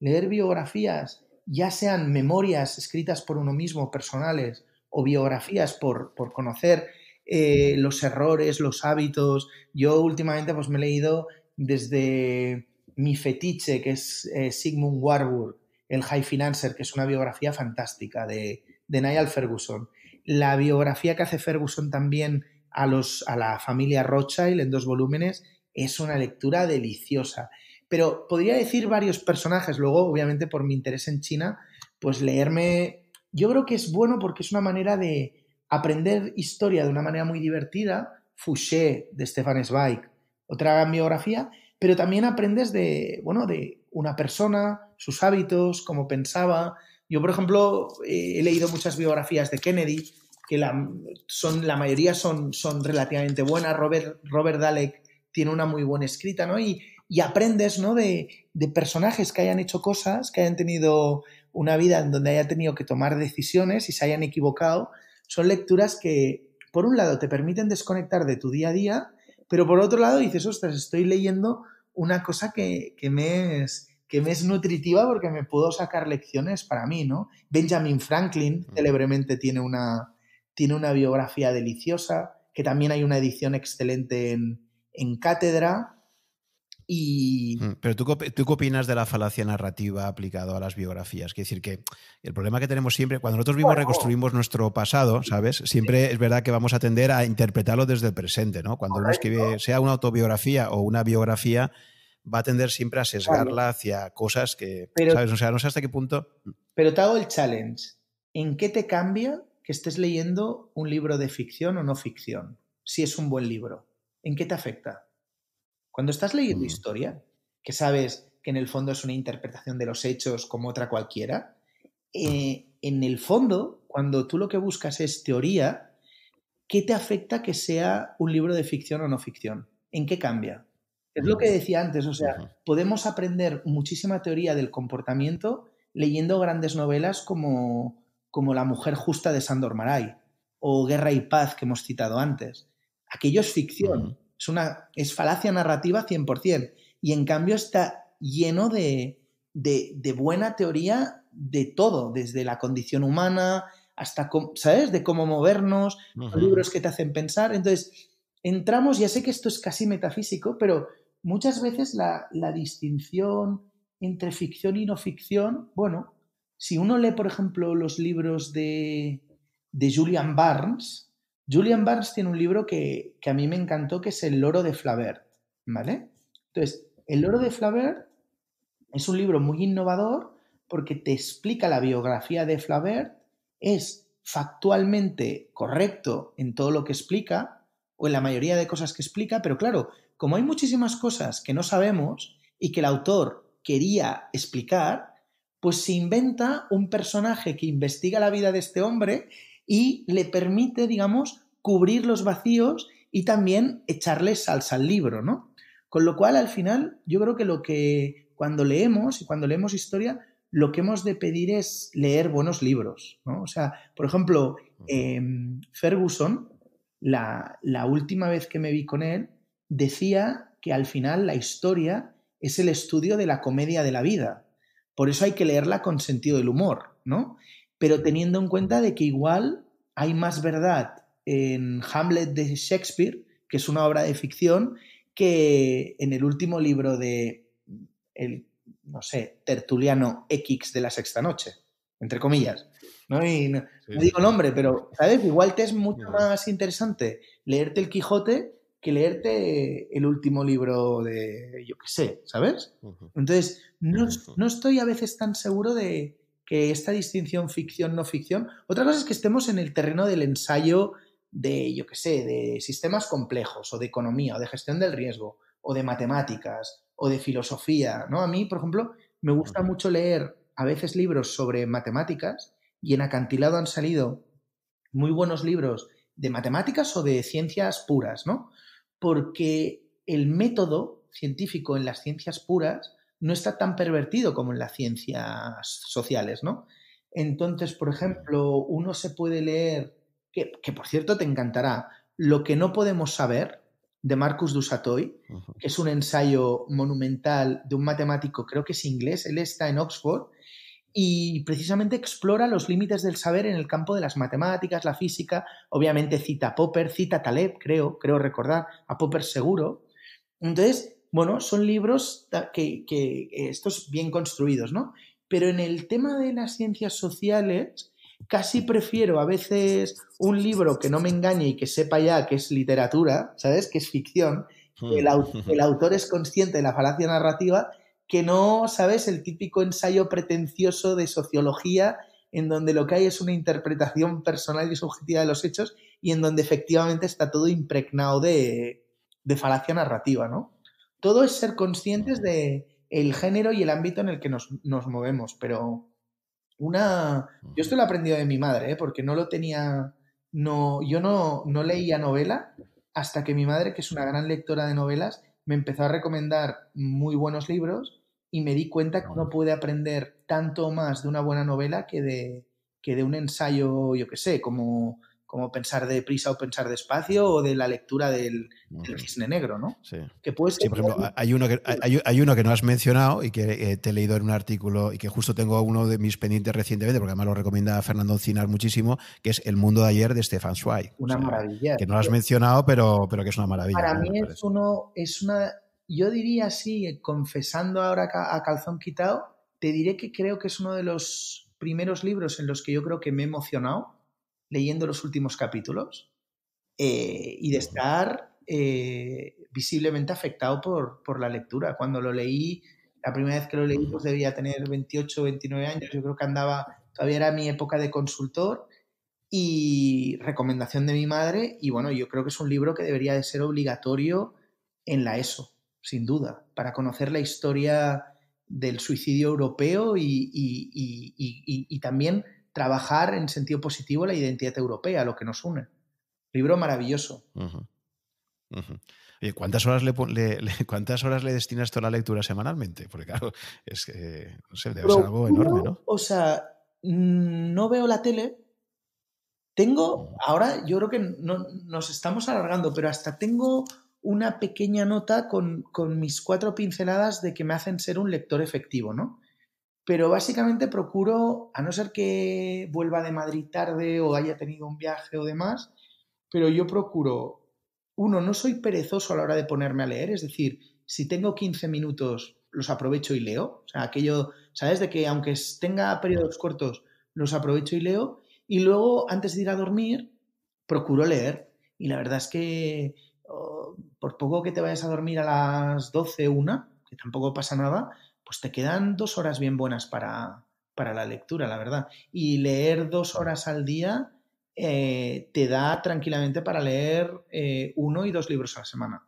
leer biografías, ya sean memorias escritas por uno mismo, personales, o biografías por, conocer eh, los errores, los hábitos. Yo últimamente pues me he leído desde mi fetiche, que es eh, Sigmund Warburg, el High Financer, que es una biografía fantástica de, de Niall Ferguson. La biografía que hace Ferguson también a, los, a la familia Rothschild en dos volúmenes. Es una lectura deliciosa. Pero podría decir varios personajes. Luego, obviamente, por mi interés en China, pues leerme... Yo creo que es bueno porque es una manera de aprender historia de una manera muy divertida. Fouché, de Stefan Zweig, otra biografía, pero también aprendes de, bueno, de una persona, sus hábitos, cómo pensaba. Yo, por ejemplo, eh, he leído muchas biografías de Kennedy, que la, son, la mayoría son, son relativamente buenas. Robert, Dalek tiene una muy buena escrita, ¿no? Y, y aprendes, ¿no? De, personajes que hayan hecho cosas, que hayan tenido una vida en donde haya tenido que tomar decisiones y se hayan equivocado. Son lecturas que, por un lado, te permiten desconectar de tu día a día, pero por otro lado dices, ostras, estoy leyendo una cosa que, me es que me es nutritiva porque me puedo sacar lecciones para mí, ¿no? Benjamin Franklin mm. célebremente tiene una, tiene una biografía deliciosa, que también hay una edición excelente en, cátedra. Y... Mm, pero ¿tú, ¿tú, qué opinas de la falacia narrativa aplicada a las biografías? Quiero decir que el problema que tenemos siempre, cuando nosotros vivimos, reconstruimos nuestro pasado, ¿sabes? Siempre es verdad que vamos a tender a interpretarlo desde el presente, ¿no? Cuando uno escribe, sea una autobiografía o una biografía, va a tender siempre a sesgarla hacia cosas que, ¿sabes? O sea, no sé hasta qué punto... Pero te hago el challenge. ¿En qué te cambia que estés leyendo un libro de ficción o no ficción, si es un buen libro. ¿En qué te afecta? Cuando estás leyendo mm. historia, que sabes que en el fondo es una interpretación de los hechos como otra cualquiera, eh, mm. en el fondo, cuando tú lo que buscas es teoría, ¿qué te afecta que sea un libro de ficción o no ficción? ¿En qué cambia? Es lo que mm. decía antes, o sea, podemos aprender muchísima teoría del comportamiento leyendo grandes novelas como como La mujer justa de Sandor Maray o Guerra y Paz que hemos citado antes. Aquello es ficción, es, una, es falacia narrativa 100%, y en cambio está lleno de, de, buena teoría de todo, desde la condición humana hasta, ¿sabes?, de cómo movernos, los libros que te hacen pensar. Entonces, entramos, ya sé que esto es casi metafísico, pero muchas veces la, la distinción entre ficción y no ficción, bueno, si uno lee, por ejemplo, los libros de, de Julian Barnes, Julian Barnes tiene un libro que, a mí me encantó, que es El loro de Flaubert, ¿vale? Entonces, El loro de Flaubert es un libro muy innovador porque te explica la biografía de Flaubert, es factualmente correcto en todo lo que explica, o en la mayoría de cosas que explica, pero claro, como hay muchísimas cosas que no sabemos y que el autor quería explicar, pues se inventa un personaje que investiga la vida de este hombre y le permite, digamos, cubrir los vacíos y también echarle salsa al libro, ¿no? Con lo cual, al final, yo creo que lo que cuando leemos y cuando leemos historia, lo que hemos de pedir es leer buenos libros, ¿no? O sea, por ejemplo, em, Ferguson, la última vez que me vi con él, decía que al final la historia es el estudio de la comedia de la vida. Por eso hay que leerla con sentido del humor, ¿no? Pero teniendo en cuenta de que igual hay más verdad en Hamlet de Shakespeare, que es una obra de ficción, que en el último libro de el, no sé, tertuliano X de la sexta noche, entre comillas. No, y no, nombre, pero, ¿sabes? Igual te es mucho más interesante leerte el Quijote que leerte el último libro de, yo qué sé, ¿sabes? Entonces, no, estoy a veces tan seguro de que esta distinción ficción-no ficción. Otra cosa es que estemos en el terreno del ensayo de, yo qué sé, de sistemas complejos o de economía o de gestión del riesgo o de matemáticas o de filosofía, ¿no? A mí, por ejemplo, me gusta mucho leer a veces libros sobre matemáticas y en Acantilado han salido muy buenos libros de matemáticas o de ciencias puras, ¿no? porque el método científico en las ciencias puras no está tan pervertido como en las ciencias sociales, ¿no? Entonces, por ejemplo, uno se puede leer, que, por cierto te encantará, Lo que no podemos saber, de Marcus Dusatoy, que es un ensayo monumental de un matemático, creo que es inglés, él está en Oxford, y precisamente explora los límites del saber en el campo de las matemáticas, la física, obviamente cita a Popper, cita Taleb, creo, creo recordar, a Popper seguro. Entonces, bueno, son libros que, que eh, estos bien construidos, ¿no? Pero en el tema de las ciencias sociales, casi prefiero a veces un libro que no me engañe y que sepa ya que es literatura, ¿sabes? Que es ficción, que el hmm. autor es consciente de la falacia narrativa que no, ¿sabes? El típico ensayo pretencioso de sociología en donde lo que hay es una interpretación personal y subjetiva de los hechos y en donde efectivamente está todo impregnado de, falacia narrativa, ¿no? Todo es ser conscientes de el género y el ámbito en el que nos, nos movemos, pero una... Yo esto lo he aprendido de mi madre, ¿eh? porque no lo tenía... No, yo no, no leía novela hasta que mi madre, que es una gran lectora de novelas, me empezó a recomendar muy buenos libros y me di cuenta que uno puede aprender tanto más de una buena novela que de, que de un ensayo, yo qué sé, como, como pensar deprisa o pensar despacio o de la lectura del, cisne negro, ¿no? Sí. Que pues por ejemplo, hay uno, que, hay, uno que no has mencionado y que te he leído en un artículo y que justo tengo uno de mis pendientes recientemente, porque además lo recomienda Fernando Cinar muchísimo, que es El mundo de ayer de Stefan Zweig. Una maravilla. Que no lo has mencionado, pero, pero que es una maravilla. Para mí es, uno, es una yo diría, así, eh, confesando ahora a calzón quitado, te diré que creo que es uno de los primeros libros en los que yo creo que me he emocionado leyendo los últimos capítulos eh, y de estar eh, visiblemente afectado por, por la lectura. Cuando lo leí, la primera vez que lo leí, pues debía tener 28, 29 años, yo creo que andaba, todavía era mi época de consultor y recomendación de mi madre y bueno, yo creo que es un libro que debería de ser obligatorio en la ESO sin duda, para conocer la historia del suicidio europeo y, también trabajar en sentido positivo la identidad europea, lo que nos une. Libro maravilloso. Oye, ¿cuántas horas le, ¿cuántas horas le destinas a la lectura semanalmente? Porque claro, es que, no sé, debe ser algo enorme, ¿no? O sea, mm, no veo la tele, tengo, ahora yo creo que no, nos estamos alargando, pero hasta tengo una pequeña nota con, mis cuatro pinceladas de que me hacen ser un lector efectivo, ¿no? Pero básicamente procuro, a no ser que vuelva de Madrid tarde o haya tenido un viaje o demás, pero yo procuro, uno, no soy perezoso a la hora de ponerme a leer, es decir, si tengo 15 minutos los aprovecho y leo, o sea, aquello, ¿sabes? De que aunque tenga periodos cortos, los aprovecho y leo, y luego antes de ir a dormir, procuro leer, y la verdad es que... Oh, por poco que te vayas a dormir a las 12, una, que tampoco pasa nada, pues te quedan dos horas bien buenas para, la lectura, la verdad. Y leer dos horas al día eh, te da tranquilamente para leer eh, uno y dos libros a la semana.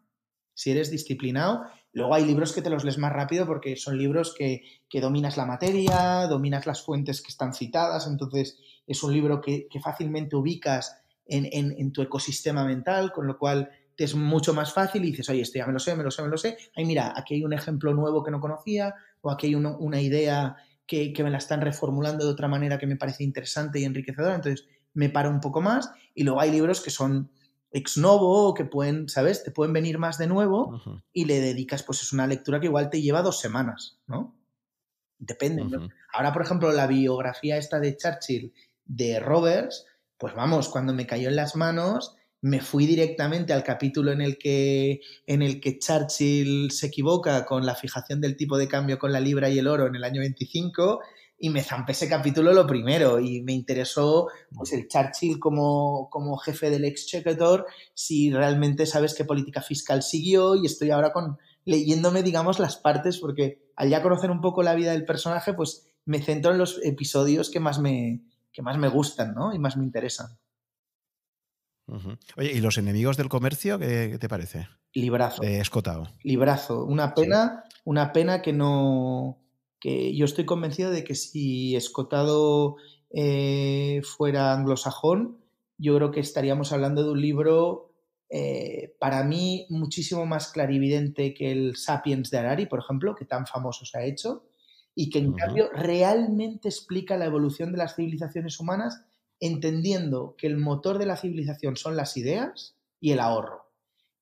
Si eres disciplinado, luego hay libros que te los lees más rápido porque son libros que, dominas la materia, dominas las fuentes que están citadas, entonces es un libro que, fácilmente ubicas en tu ecosistema mental, con lo cual es mucho más fácil y dices, oye, esto ya me lo sé, me lo sé, me lo sé. Ay, mira, aquí hay un ejemplo nuevo que no conocía o aquí hay una idea que, me la están reformulando de otra manera que me parece interesante y enriquecedora. Entonces me paro un poco más y luego hay libros que son ex novo que pueden, ¿sabes? Te pueden venir más de nuevo y le dedicas, pues es una lectura que igual te lleva dos semanas, ¿no? Depende. Ahora, por ejemplo, la biografía esta de Churchill de Roberts, pues vamos, cuando me cayó en las manos me fui directamente al capítulo en el que, en el que Churchill se equivoca con la fijación del tipo de cambio con la libra y el oro en el año 25 y me zampé ese capítulo lo primero y me interesó pues el Churchill como, como jefe del exchequer, si realmente sabes qué política fiscal siguió y estoy ahora con leyéndome digamos las partes porque al ya conocer un poco la vida del personaje pues me centro en los episodios que más me, que más me gustan ¿no? y más me interesan. Oye, ¿y los enemigos del comercio qué, te parece? Librazo. Eh, escotado. Librazo. Una pena, una pena que no. que yo estoy convencido de que si Escotado eh, fuera anglosajón, yo creo que estaríamos hablando de un libro eh, para mí muchísimo más clarividente que el Sapiens de Harari, por ejemplo, que tan famoso se ha hecho, y que en cambio realmente explica la evolución de las civilizaciones humanas entendiendo que el motor de la civilización son las ideas y el ahorro.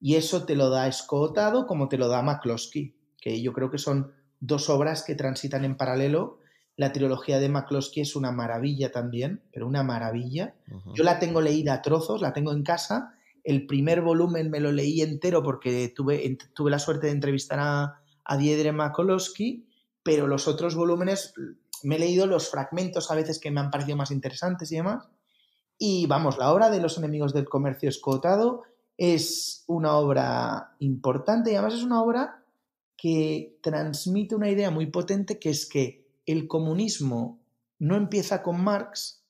Y eso te lo da Escotado como te lo da McCloskey, que yo creo que son dos obras que transitan en paralelo. La trilogía de McCloskey es una maravilla también, pero una maravilla. Yo la tengo leída a trozos, la tengo en casa. El primer volumen me lo leí entero porque tuve, la suerte de entrevistar a, a Diedre McCloskey, pero los otros volúmenes me he leído los fragmentos a veces que me han parecido más interesantes y demás. Y vamos, la obra de los enemigos del comercio escotado es una obra importante y además es una obra que transmite una idea muy potente que es que el comunismo no empieza con Marx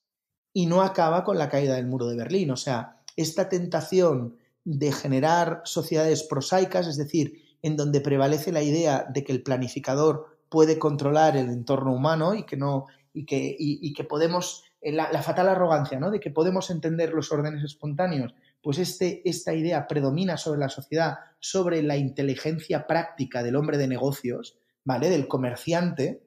y no acaba con la caída del muro de Berlín. O sea, esta tentación de generar sociedades prosaicas, es decir, en donde prevalece la idea de que el planificador puede controlar el entorno humano y que no y que, y, que podemos eh, la, fatal arrogancia, ¿no? De que podemos entender los órdenes espontáneos. Pues este, esta idea predomina sobre la sociedad, sobre la inteligencia práctica del hombre de negocios, ¿vale? Del comerciante,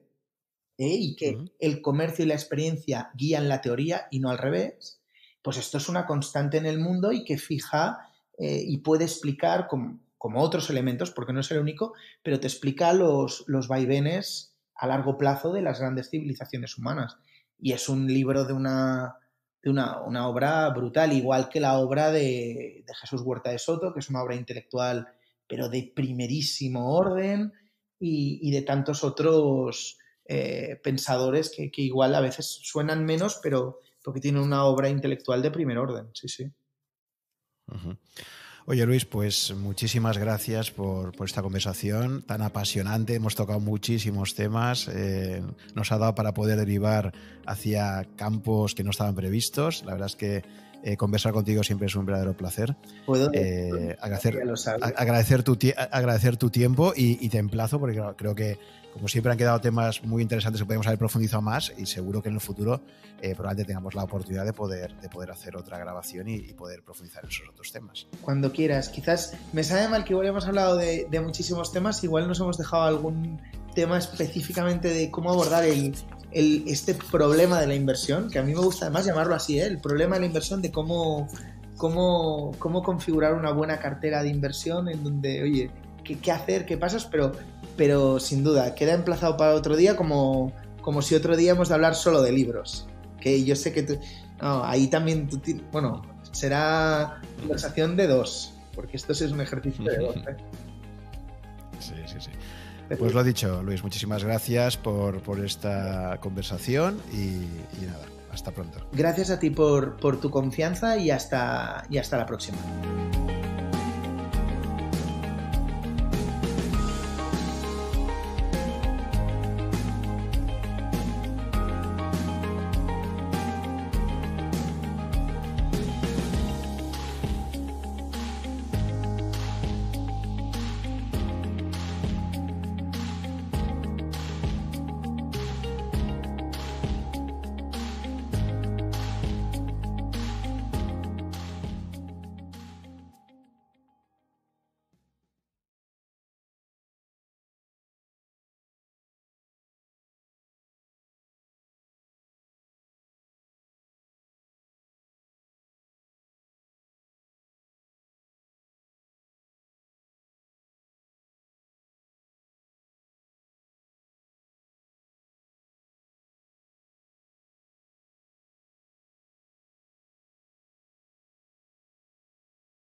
¿eh? y que el comercio y la experiencia guían la teoría y no al revés. Pues esto es una constante en el mundo y que fija eh, y puede explicar, como, como otros elementos, porque no es el único, pero te explica los, los vaivenes a largo plazo de las grandes civilizaciones humanas. Y es un libro de una, de una, obra brutal, igual que la obra de, Jesús Huerta de Soto, que es una obra intelectual, pero de primerísimo orden, y, de tantos otros eh, pensadores que, igual a veces suenan menos, pero porque tienen una obra intelectual de primer orden. Sí, sí. Oye Luis, pues muchísimas gracias por, esta conversación tan apasionante. Hemos tocado muchísimos temas. Eh, nos ha dado para poder derivar hacia campos que no estaban previstos. La verdad es que eh, conversar contigo siempre es un verdadero placer. ¿Puedo? Eh, agradecer, tu, agradecer tu tiempo y, te emplazo porque creo que como siempre han quedado temas muy interesantes que podemos haber profundizado más y seguro que en el futuro eh, probablemente tengamos la oportunidad de poder, de poder hacer otra grabación y, poder profundizar en esos otros temas. Cuando quieras, quizás me sabe mal que igual hemos hablado de muchísimos temas, igual nos hemos dejado algún tema específicamente de cómo abordar el, este problema de la inversión, que a mí me gusta además llamarlo así, ¿eh? el problema de la inversión de cómo, cómo, cómo configurar una buena cartera de inversión en donde, oye, qué, hacer, qué pasas, pero, pero sin duda, queda emplazado para otro día como, como si otro día hemos de hablar solo de libros. Que yo sé que tú, ahí también, bueno, será conversación de dos, porque esto es un ejercicio de dos. ¿eh? Sí, sí, sí. Pues lo ha dicho, Luis, muchísimas gracias por, esta conversación y, y, nada, hasta pronto. Gracias a ti por, por tu confianza y hasta, y hasta la próxima.